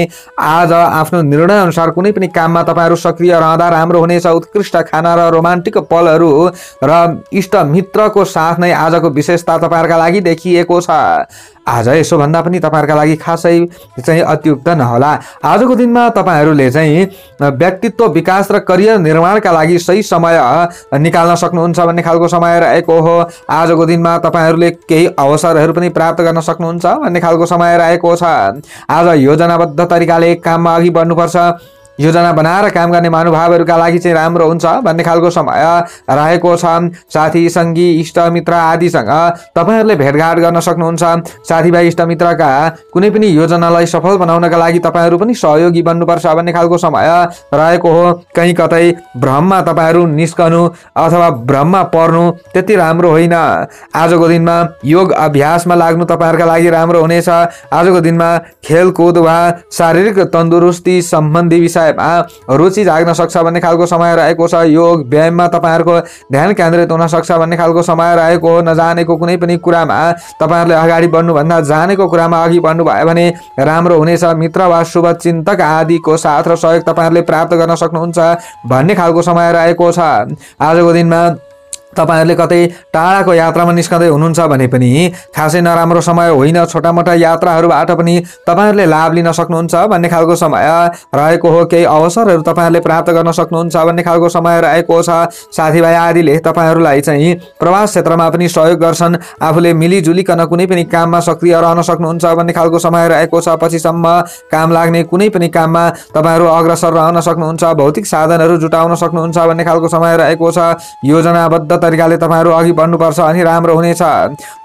आज आफ्नो निर्णय अनुसार कुनै पनि काममा तपाईँहरू सक्रिय रहँदा राम्रो हुनेछ उत्कृष्ट खाना र रोमान्टिक पलहरू र इष्टमित्रको साथ नै आजको विशेषता तपाईँहरूका लागि देखिएको छ आज यसोभन्दा पनि तपाईँहरूका लागि खासै चाहिँ अत्युक्त नहोला आजको दिनमा तपाईँहरूले चाहिँ व्यक्तित्व विकास र करियर निर्माणका लागि सही समय निकाल्न सक्नुहुन्छ भन्ने खालको समय रहेको हो आजको दिनमा तपाईँहरूले केही अवसरहरू पनि प्राप्त गर्न सक्नुहुन्छ भन्ने खालको समय रहेको छ आज योजनाबद्ध तरिकाले काममा अघि बढ्नुपर्छ योजना बनाएर काम गर्ने महानुभावहरूका लागि चाहिँ राम्रो हुन्छ भन्ने खालको समय रहेको छ साथी सङ्गी इष्टमित्र आदिसँग तपाईँहरूले भेटघाट गर्न सक्नुहुन्छ साथीभाइ इष्टमित्रका कुनै पनि योजनालाई सफल बनाउनका लागि तपाईँहरू पनि सहयोगी बन्नुपर्छ भन्ने खालको समय रहेको हो कहीँ कतै भ्रममा तपाईँहरू निस्कनु अथवा भ्रममा पर्नु त्यति राम्रो होइन आजको दिनमा योग अभ्यासमा लाग्नु तपाईँहरूका लागि राम्रो हुनेछ आजको दिनमा खेलकुद वा शारीरिक तन्दुरुस्ती सम्बन्धी विषय व्यवसायमा रुचि जाग्न सक्छ भन्ने खालको समय रहेको छ योग व्यायाममा तपाईँहरूको ध्यान केन्द्रित हुन सक्छ भन्ने खालको समय रहेको हो नजानेको कुनै पनि कुरामा तपाईँहरूले अगाडि बढ्नुभन्दा जानेको कुरामा अघि बढ्नुभयो भने राम्रो हुनेछ मित्र वा शुभ चिन्तक आदिको साथ र सहयोग तपाईँहरूले प्राप्त गर्न सक्नुहुन्छ भन्ने खालको समय रहेको छ आजको दिनमा तपाईँहरूले कतै टाढाको यात्रामा निस्कँदै हुनुहुन्छ भने पनि खासै नराम्रो समय होइन छोटामोटा यात्राहरूबाट पनि तपाईँहरूले लाभ लिन सक्नुहुन्छ भन्ने खालको समय रहेको हो केही अवसरहरू तपाईँहरूले प्राप्त गर्न सक्नुहुन्छ भन्ने खालको समय रहेको छ साथीभाइ आदिले तपाईँहरूलाई चाहिँ प्रवास क्षेत्रमा पनि सहयोग गर्छन् आफूले मिलिजुलिकन कुनै पनि काममा सक्रिय रहन सक्नुहुन्छ भन्ने खालको समय रहेको छ पछिसम्म काम लाग्ने कुनै पनि काममा तपाईँहरू अग्रसर रहन सक्नुहुन्छ भौतिक साधनहरू जुटाउन सक्नुहुन्छ भन्ने खालको समय रहेको छ योजनाबद्ध तरिकाले तपाईँहरू अघि बढ्नुपर्छ अनि राम्रो हुनेछ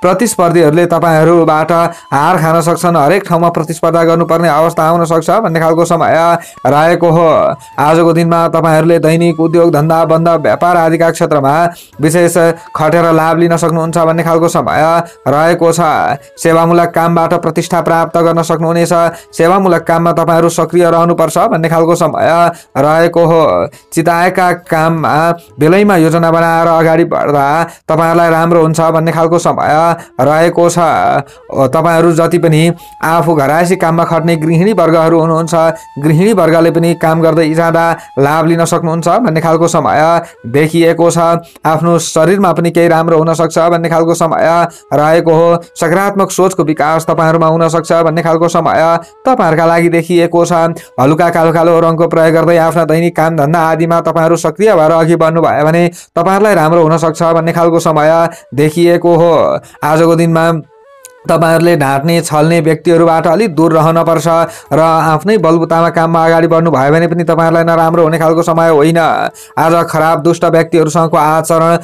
प्रतिस्पर्धीहरूले तपाईँहरूबाट हार खान सक्छन् हरेक ठाउँमा प्रतिस्पर्धा गर्नुपर्ने अवस्था आउन सक्छ भन्ने खालको समय रहेको हो आजको दिनमा तपाईँहरूले दैनिक उद्योग धन्दा बन्द व्यापार आदिका क्षेत्रमा विशेष खटेर लाभ लिन सक्नुहुन्छ भन्ने खालको समय रहेको छ सेवामूलक कामबाट प्रतिष्ठा प्राप्त गर्न सक्नुहुनेछ सेवामूलक काममा तपाईँहरू सक्रिय रहनुपर्छ भन्ने खालको समय रहेको हो चिताएका काममा बेलैमा योजना बनाएर अगाडि पढ्दा तपाईँहरूलाई राम्रो हुन्छ भन्ने खालको समय रहेको छ तपाईँहरू जति पनि आफू घरायसी काममा खट्ने गृहिणी वर्गहरू हुनुहुन्छ गृहिणी वर्गले पनि काम गर्दै जाँदा लाभ लिन सक्नुहुन्छ भन्ने खालको समय देखिएको छ आफ्नो शरीरमा पनि केही राम्रो हुनसक्छ भन्ने खालको समय रहेको हो सकारात्मक सोचको विकास तपाईँहरूमा हुनसक्छ भन्ने खालको समय तपाईँहरूका लागि देखिएको छ हलुका कालो कालो रङको प्रयोग गर्दै आफ्ना दैनिक कामधन्दा आदिमा तपाईँहरू सक्रिय भएर अघि बढ्नुभयो भने तपाईँहरूलाई राम्रो हुन सक्छ भन्ने खालको समय देखिएको हो आजको दिनमा तपाईँहरूले ढाँट्ने छल्ने व्यक्तिहरूबाट अलिक दूर रहनपर्छ र आफ्नै बलबुतामा काममा अगाडि बढ्नु भयो भने पनि तपाईँहरूलाई नराम्रो हुने खालको समय होइन आज खराब दुष्ट व्यक्तिहरूसँगको आचरण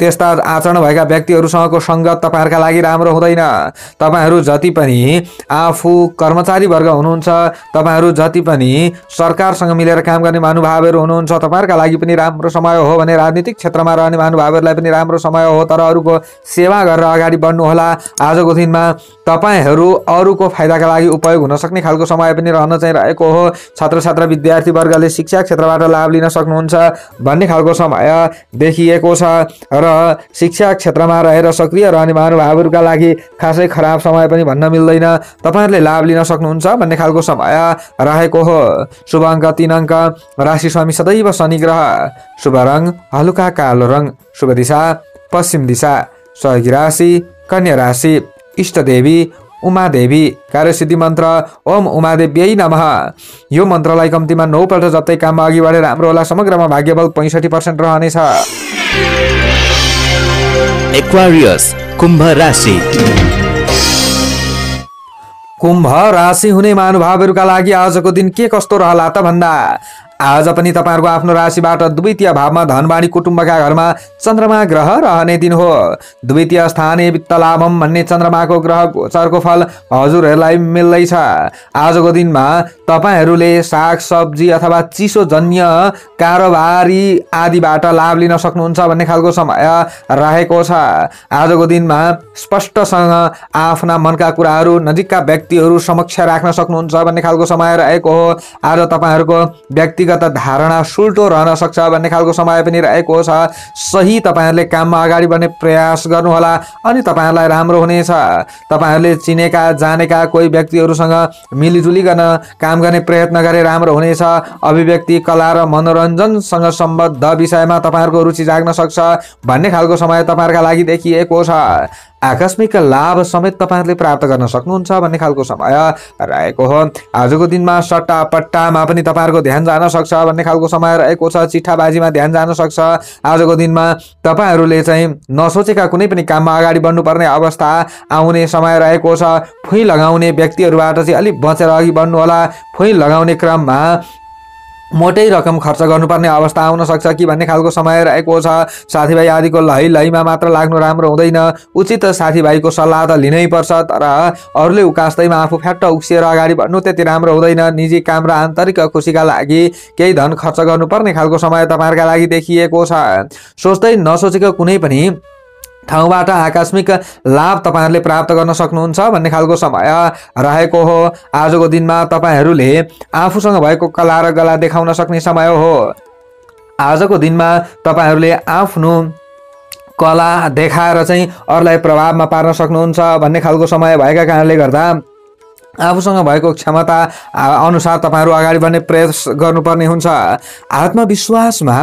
त्यस्ता आचरण भएका व्यक्तिहरूसँगको सङ्गत तपाईँहरूका लागि राम्रो हुँदैन तपाईँहरू जति पनि आफू कर्मचारी वर्ग हुनुहुन्छ तपाईँहरू जति पनि सरकारसँग मिलेर काम गर्ने महानुभावहरू हुनुहुन्छ तपाईँहरूका लागि पनि राम्रो समय हो भने राजनीतिक क्षेत्रमा रहने महानुभावहरूलाई पनि राम्रो समय हो तर अरूको सेवा गरेर अगाडि बढ्नुहोला आजको दिनमा तपाईँहरू अरूको फाइदाका लागि उपयोग हुन सक्ने खालको समय पनि रहन चाहिँ रहेको हो छात्र छात्र छात्रा विद्यार्थीवर्गले शिक्षा क्षेत्रबाट लाभ लिन सक्नुहुन्छ भन्ने खालको समय देखिएको छ र शिक्षा क्षेत्रमा रहेर सक्रिय रहने महानुभावहरूका लागि खासै खराब समय पनि भन्न मिल्दैन तपाईँहरूले लाभ लिन सक्नुहुन्छ भन्ने खालको समय रहेको हो शुभ अङ्क तिन अङ्क राशि स्वामी सदैव शनिग्रह शुभ रङ हलुका कालो रङ शुभ दिशा पश्चिम दिशा सहयोगी राशि कन्या राशि इष्टदेवी उमादेवी कार्यसिद्धि मन्त्र ओम उमादेव्यै नमः यो मन्त्रलाई कम्तीमा नौपल्ट जतै काममा अघि बढेर राम्रो होला समग्रमा भाग्यबल पैँसठी पर्सेन्ट रहनेछ कुम्भ कुम्भ राशि हुने महानुभावहरूका लागि आजको दिन के कस्तो रहला त भन्दा आज पनि तपाईँहरूको आफ्नो राशिबाट द्वितीय भावमा धनवाणी कुटुम्बका घरमा चन्द्रमा ग्रह रहने दिन हो द्वितीय स्थानीय वित्त लाभम भन्ने चन्द्रमाको ग्रह गोचरको फल हजुरहरूलाई मिल्दैछ आजको दिनमा तपाईँहरूले साग सब्जी अथवा चिसो जन्य कारोबारी आदिबाट लाभ लिन सक्नुहुन्छ भन्ने खालको समय रहेको छ आजको दिनमा स्पष्टसँग आफ्ना मनका कुराहरू नजिकका व्यक्तिहरू समक्ष राख्न सक्नुहुन्छ भन्ने खालको समय रहेको हो आज तपाईँहरूको व्यक्तिगत व्यक्तिगत धारणा सुल्टो रहन सक्छ भन्ने खालको समय पनि रहेको छ सही तपाईँहरूले काममा अगाडि बढ्ने प्रयास गर्नुहोला अनि तपाईँहरूलाई राम्रो हुनेछ तपाईँहरूले चिनेका जानेका कोही व्यक्तिहरूसँग मिलिजुली गर्न काम गर्ने प्रयत्न गरे राम्रो हुनेछ अभिव्यक्ति कला र मनोरञ्जनसँग सम्बद्ध विषयमा तपाईँहरूको रुचि जाग्न सक्छ भन्ने खालको समय तपाईँहरूका लागि देखिएको छ आकस्मिक लाभ समेत तपाईँहरूले प्राप्त गर्न सक्नुहुन्छ भन्ने खालको समय रहेको हो आजको दिनमा सट्टा पट्टामा पनि तपाईँहरूको ध्यान जान सक्छ भन्ने खालको समय रहेको छ चिठाबाजीमा ध्यान जान सक्छ आजको दिनमा तपाईँहरूले चाहिँ नसोचेका कुनै पनि काममा अगाडि बढ्नुपर्ने अवस्था आउने समय रहेको छ फुइँ लगाउने व्यक्तिहरूबाट चाहिँ अलिक बचेर अघि बढ्नुहोला फुइँ लगाउने क्रममा मोटै रकम खर्च गर्नुपर्ने अवस्था आउन सक्छ कि भन्ने खालको समय रहेको छ साथीभाइ आदिको लै लैमा मात्र लाग्नु राम्रो हुँदैन उचित साथीभाइको सल्लाह त लिनै पर्छ तर अरूले उकास्दैमा आफू फ्याट्ट उक्सिएर अगाडि बढ्नु त्यति राम्रो हुँदैन निजी काम र आन्तरिक खुसीका लागि केही धन खर्च गर्नुपर्ने खालको समय तपाईँहरूका लागि देखिएको छ सोच्दै नसोचेको कुनै पनि ठाउँबाट आकस्मिक लाभ तपाईँहरूले प्राप्त गर्न सक्नुहुन्छ भन्ने खालको समय रहेको हो आजको दिनमा तपाईँहरूले आफूसँग भएको कला र गला देखाउन सक्ने समय हो आजको दिनमा तपाईँहरूले आफ्नो कला देखाएर चाहिँ अरूलाई प्रभावमा पार्न सक्नुहुन्छ भन्ने खालको समय भएका कारणले गर्दा आफूसँग भएको क्षमता अनुसार तपाईँहरू अगाडि बढ्ने प्रयास गर्नुपर्ने हुन्छ आत्मविश्वासमा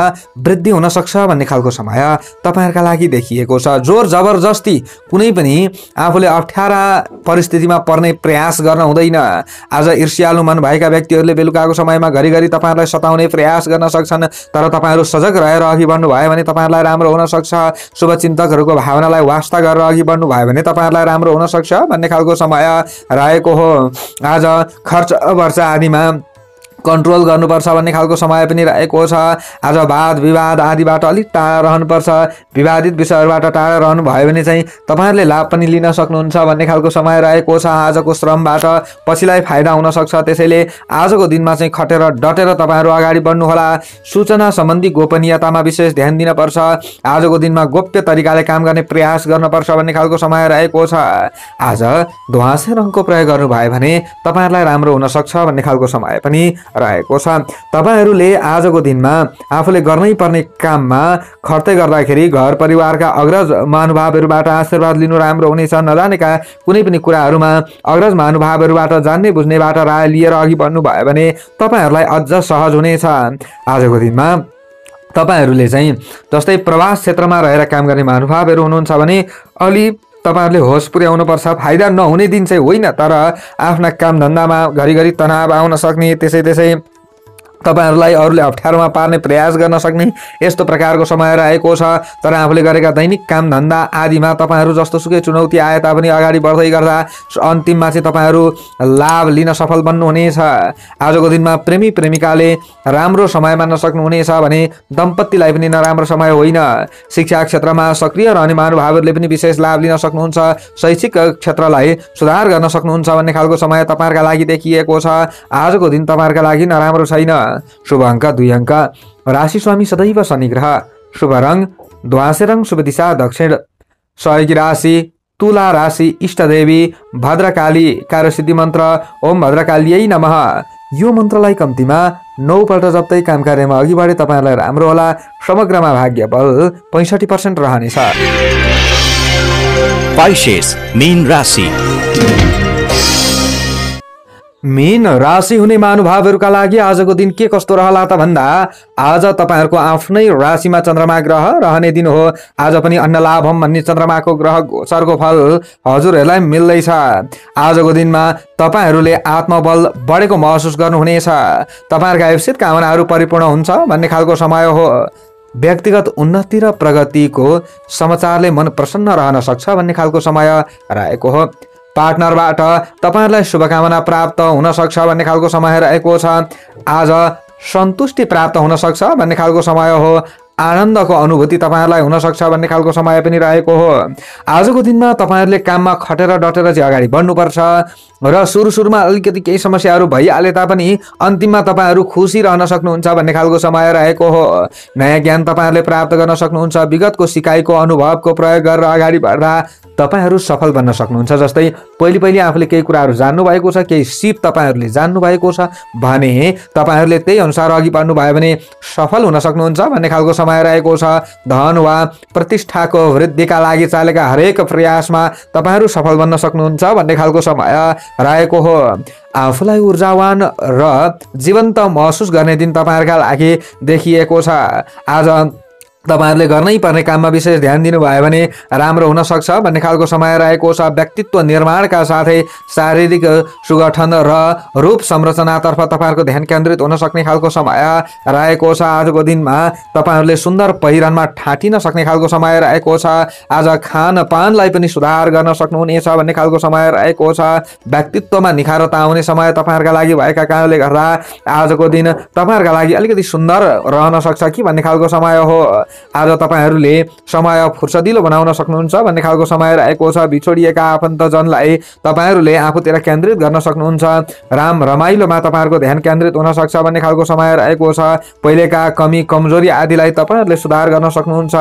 वृद्धि हुनसक्छ भन्ने खालको समय तपाईँहरूका लागि देखिएको छ जोर जबरजस्ती कुनै पनि आफूले अप्ठ्यारा परिस्थितिमा पर्ने प्रयास गर्न हुँदैन आज ईर्ष्यालु मन भएका व्यक्तिहरूले बेलुकाको समयमा घरिघरि तपाईँहरूलाई सताउने प्रयास गर्न सक्छन् तर तपाईँहरू सजग रहेर अघि बढ्नु बढ्नुभयो भने तपाईँहरूलाई राम्रो हुनसक्छ शुभचिन्तकहरूको भावनालाई वास्ता गरेर अघि बढ्नु बढ्नुभयो भने तपाईँहरूलाई राम्रो हुनसक्छ भन्ने खालको समय रहेको हो आज खर्च वर्ष आदिमा कन्ट्रोल गर्नुपर्छ भन्ने खालको समय पनि रहेको छ आज वाद विवाद आदिबाट अलिक टाढा रहनुपर्छ विवादित विषयहरूबाट टाढा रहनु भयो भने चाहिँ तपाईँहरूले लाभ पनि लिन सक्नुहुन्छ भन्ने खालको समय रहेको छ आजको श्रमबाट पछिलाई फाइदा हुनसक्छ त्यसैले आजको दिनमा चाहिँ खटेर डटेर तपाईँहरू अगाडि बढ्नुहोला सूचना सम्बन्धी गोपनीयतामा विशेष ध्यान दिनपर्छ आजको दिनमा गोप्य तरिकाले काम गर्ने प्रयास गर्नुपर्छ भन्ने खालको समय रहेको छ आज धुवासे रङको प्रयोग गर्नुभयो भने तपाईँहरूलाई राम्रो हुनसक्छ भन्ने खालको समय पनि रहेको छ तपाईँहरूले आजको दिनमा आफूले गर्नै पर्ने काममा खर्च गर्दाखेरि घर परिवारका अग्रज महानुभावहरूबाट आशीर्वाद लिनु राम्रो हुनेछ नजानेका कुनै पनि कुराहरूमा अग्रज महानुभावहरूबाट जान्ने बुझ्नेबाट राय लिएर अघि बढ्नु बढ्नुभयो भने तपाईँहरूलाई अझ सहज हुनेछ आजको दिनमा तपाईँहरूले चाहिँ जस्तै प्रवास क्षेत्रमा रहेर काम गर्ने महानुभावहरू हुनुहुन्छ भने अलि तपाईँहरूले होस पुर्याउनुपर्छ फाइदा नहुने दिन चाहिँ होइन तर आफ्ना कामधन्दामा घरिघरि तनाव आउन सक्ने त्यसै त्यसै तपाईँहरूलाई अरूले अप्ठ्यारोमा पार्ने प्रयास गर्न सक्ने यस्तो प्रकारको समय रहेको छ तर आफूले गरेका दैनिक काम धन्दा आदिमा तपाईँहरू जस्तोसुकै चुनौती आए तापनि अगाडि बढ्दै गर्दा अन्तिममा चाहिँ तपाईँहरू लाभ लिन सफल बन्नुहुनेछ आजको दिनमा प्रेमी प्रेमिकाले राम्रो समय मान्न सक्नुहुनेछ भने दम्पतिलाई पनि नराम्रो समय होइन शिक्षा क्षेत्रमा सक्रिय रहने महानुभावहरूले पनि विशेष लाभ लिन सक्नुहुन्छ शैक्षिक क्षेत्रलाई सुधार गर्न सक्नुहुन्छ भन्ने खालको समय तपाईँहरूका लागि देखिएको छ आजको दिन तपाईँहरूका लागि नराम्रो छैन शुभ अङ्क दुई अङ्क राशि स्वामी सदैव शनिग्रह शुभ रङ द्वासे रङ शुभ दिशा दक्षिण सहयोगी राशि तुला राशि इष्टदेवी भद्रकाली कार्यसिद्धि मन्त्र ओम भद्रकाली नमः यो मन्त्रलाई कम्तीमा नौपल्ट जप्दै काम कार्यमा अघि बढे तपाईँहरूलाई राम्रो होला समग्रमा भाग्य बल पैँसठी पर्सेन्ट रहनेछ मिन राशि हुने महानुभावहरूका लागि आजको दिन के कस्तो रहला त भन्दा आज तपाईँहरूको आफ्नै राशिमा चन्द्रमा ग्रह रहने दिन हो आज पनि अन्न अन्नलाभम भन्ने चन्द्रमाको ग्रह गोचरको फल हजुरहरूलाई मिल्दैछ आजको दिनमा तपाईँहरूले आत्मबल बढेको महसुस गर्नुहुनेछ तपाईँहरूका इप्सित कामनाहरू परिपूर्ण हुन्छ भन्ने खालको समय हो व्यक्तिगत उन्नति र प्रगतिको समाचारले मन प्रसन्न रहन सक्छ भन्ने खालको समय रहेको हो पार्टनरबाट तपाईँहरूलाई शुभकामना प्राप्त हुनसक्छ भन्ने खालको समय रहेको छ आज सन्तुष्टि प्राप्त हुनसक्छ भन्ने खालको समय हो आनन्दको अनुभूति तपाईँहरूलाई हुनसक्छ भन्ने खालको समय पनि रहेको हो आजको दिनमा तपाईँहरूले काममा खटेर डटेर चाहिँ अगाडि बढ्नुपर्छ र सुरु सुरुमा अलिकति केही समस्याहरू भइहाले तापनि अन्तिममा तपाईँहरू खुसी रहन सक्नुहुन्छ भन्ने खालको समय रहेको हो नयाँ ज्ञान तपाईँहरूले प्राप्त गर्न सक्नुहुन्छ विगतको सिकाइको अनुभवको प्रयोग गरेर अगाडि बढ्दा तपाईँहरू सफल बन्न सक्नुहुन्छ जस्तै पहिले पहिले आफूले केही कुराहरू जान्नुभएको छ केही सिप तपाईँहरूले जान्नुभएको छ भने तपाईँहरूले त्यही अनुसार अघि बढ्नुभयो भने सफल हुन सक्नुहुन्छ भन्ने खालको समय कमाइरहेको छ धन वा प्रतिष्ठाको वृद्धिका लागि चालेका हरेक प्रयासमा तपाईँहरू सफल बन्न सक्नुहुन्छ भन्ने खालको समय रहेको हो आफूलाई ऊर्जावान र जीवन्त महसुस गर्ने दिन तपाईँहरूका लागि देखिएको छ आज तपाईँहरूले गर्नै पर्ने काममा विशेष ध्यान दिनुभयो भने राम्रो हुनसक्छ भन्ने खालको समय रहेको छ व्यक्तित्व निर्माणका साथै शारीरिक सुगठन र रूप संरचनातर्फ तपाईँहरूको ध्यान केन्द्रित हुन सक्ने खालको समय रहेको छ आजको दिनमा तपाईँहरूले सुन्दर पहिरनमा ठाँटिन सक्ने खालको समय रहेको छ आज खानपानलाई पनि सुधार गर्न सक्नुहुनेछ भन्ने खालको समय रहेको छ व्यक्तित्वमा निखारता आउने समय तपाईँहरूका लागि भएका कारणले गर्दा आजको दिन तपाईँहरूका लागि अलिकति सुन्दर रहन सक्छ कि भन्ने खालको समय हो आज तपाईँहरूले समय फुर्सदिलो बनाउन सक्नुहुन्छ भन्ने खालको समय रहेको छ बिछोडिएका आफन्तजनलाई तपाईँहरूले आफूतिर केन्द्रित गर्न सक्नुहुन्छ राम रमाइलोमा तपाईँहरूको ध्यान केन्द्रित हुन सक्छ भन्ने खालको समय रहेको छ पहिलेका कमी कमजोरी आदिलाई तपाईँहरूले सुधार गर्न सक्नुहुन्छ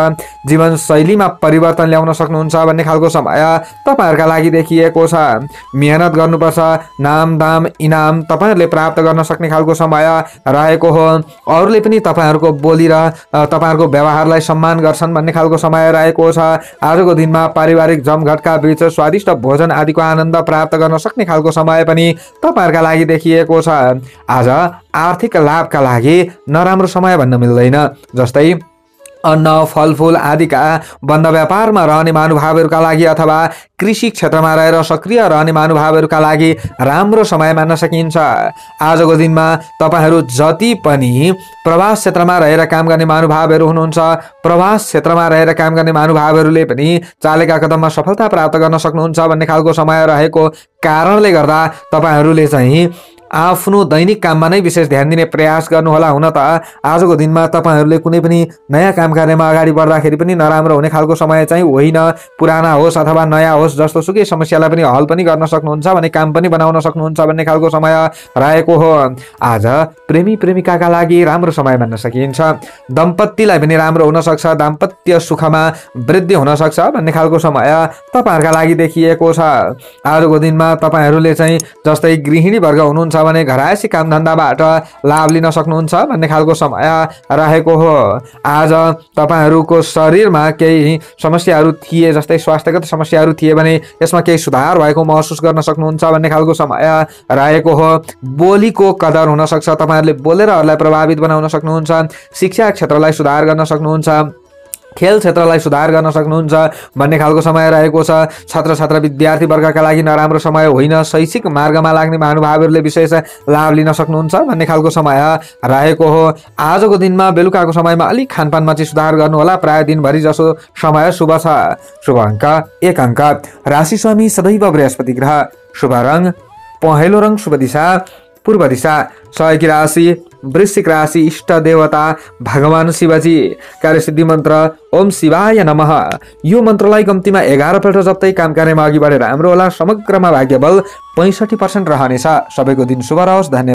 जीवनशैलीमा परिवर्तन ल्याउन सक्नुहुन्छ भन्ने खालको समय तपाईँहरूका लागि देखिएको छ मेहनत गर्नुपर्छ नाम दाम इनाम तपाईँहरूले प्राप्त गर्न सक्ने खालको समय रहेको हो अरूले पनि तपाईँहरूको बोली र तपाईँहरूको व्यवहार लाई सम्मान गर्छन् भन्ने खालको समय रहेको छ आजको दिनमा पारिवारिक जमघटका बीच स्वादिष्ट भोजन आदिको आनन्द प्राप्त गर्न सक्ने खालको समय पनि तपाईँहरूका लागि देखिएको छ आज आर्थिक लाभका लागि नराम्रो समय भन्न मिल्दैन जस्तै अन्न फलफुल आदिका बन्द व्यापारमा रहने महानुभावहरूका लागि अथवा कृषि क्षेत्रमा रहेर सक्रिय रहने महानुभावहरूका लागि राम्रो समय मान्न सकिन्छ आजको दिनमा तपाईँहरू जति पनि प्रवास क्षेत्रमा रहेर काम गर्ने महानुभावहरू हुनुहुन्छ प्रवास क्षेत्रमा रहेर काम गर्ने महानुभावहरूले पनि चालेका कदममा सफलता प्राप्त गर्न सक्नुहुन्छ भन्ने खालको समय रहेको कारणले गर्दा तपाईँहरूले चाहिँ आफ्नो दैनिक काममा नै विशेष ध्यान दिने प्रयास गर्नुहोला हुन त आजको दिनमा तपाईँहरूले कुनै पनि नयाँ काम कार्यमा अगाडि बढ्दाखेरि पनि नराम्रो हुने खालको समय चाहिँ होइन पुराना होस् अथवा नयाँ होस् जस्तो सुकै समस्यालाई पनि हल पनि गर्न सक्नुहुन्छ भने काम पनि बनाउन सक्नुहुन्छ भन्ने खालको समय रहेको हो आज प्रेमी प्रेमिकाका लागि राम्रो समय भन्न सकिन्छ दम्पतिलाई पनि राम्रो हुनसक्छ दाम्पत्य सुखमा वृद्धि हुनसक्छ भन्ने खालको समय तपाईँहरूका लागि देखिएको छ आजको दिनमा तपाईँहरूले चाहिँ जस्तै गृहिणी वर्ग हुनुहुन्छ भने घरायसी कामधन्दाबाट लाभ लिन सक्नुहुन्छ भन्ने खालको समय रहेको हो आज तपाईँहरूको शरीरमा केही समस्याहरू थिए जस्तै स्वास्थ्यगत समस्याहरू थिए भने यसमा केही सुधार भएको महसुस गर्न सक्नुहुन्छ भन्ने खालको समय रहेको हो बोलीको कदर हुनसक्छ तपाईँहरूले बोलेरहरूलाई प्रभावित बनाउन सक्नुहुन्छ शिक्षा क्षेत्रलाई सुधार गर्न सक्नुहुन्छ खेल क्षेत्रलाई सुधार गर्न सक्नुहुन्छ भन्ने खालको समय रहेको छ छात्र छात्र विद्यार्थीवर्गका लागि नराम्रो समय होइन शैक्षिक मार्गमा लाग्ने महानुभावहरूले विशेष लाभ लिन सक्नुहुन्छ भन्ने खालको समय रहेको हो आजको दिनमा बेलुकाको समयमा अलिक खानपानमा चाहिँ सुधार गर्नुहोला प्रायः दिनभरि जसो समय शुभ छ शुभ अङ्क एक अङ्क राशि स्वामी सदैव बृहस्पति ग्रह शुभ रङ पहेँलो रङ शुभ दिशा पूर्व दिशा सहयोगी राशि वृश्चिक राशि इष्ट देवता भगवान शिवजी कार्यसिद्धि मन्त्र ओम शिवाय नम यो मन्त्रलाई कम्तीमा एघारपल्ट जप्दै काम कार्यमा अघि बढेर राम्रो होला समग्रमा भाग्यबल पैँसठी पर्सेन्ट रहनेछ सबैको दिन शुभ रहोस् धन्यवाद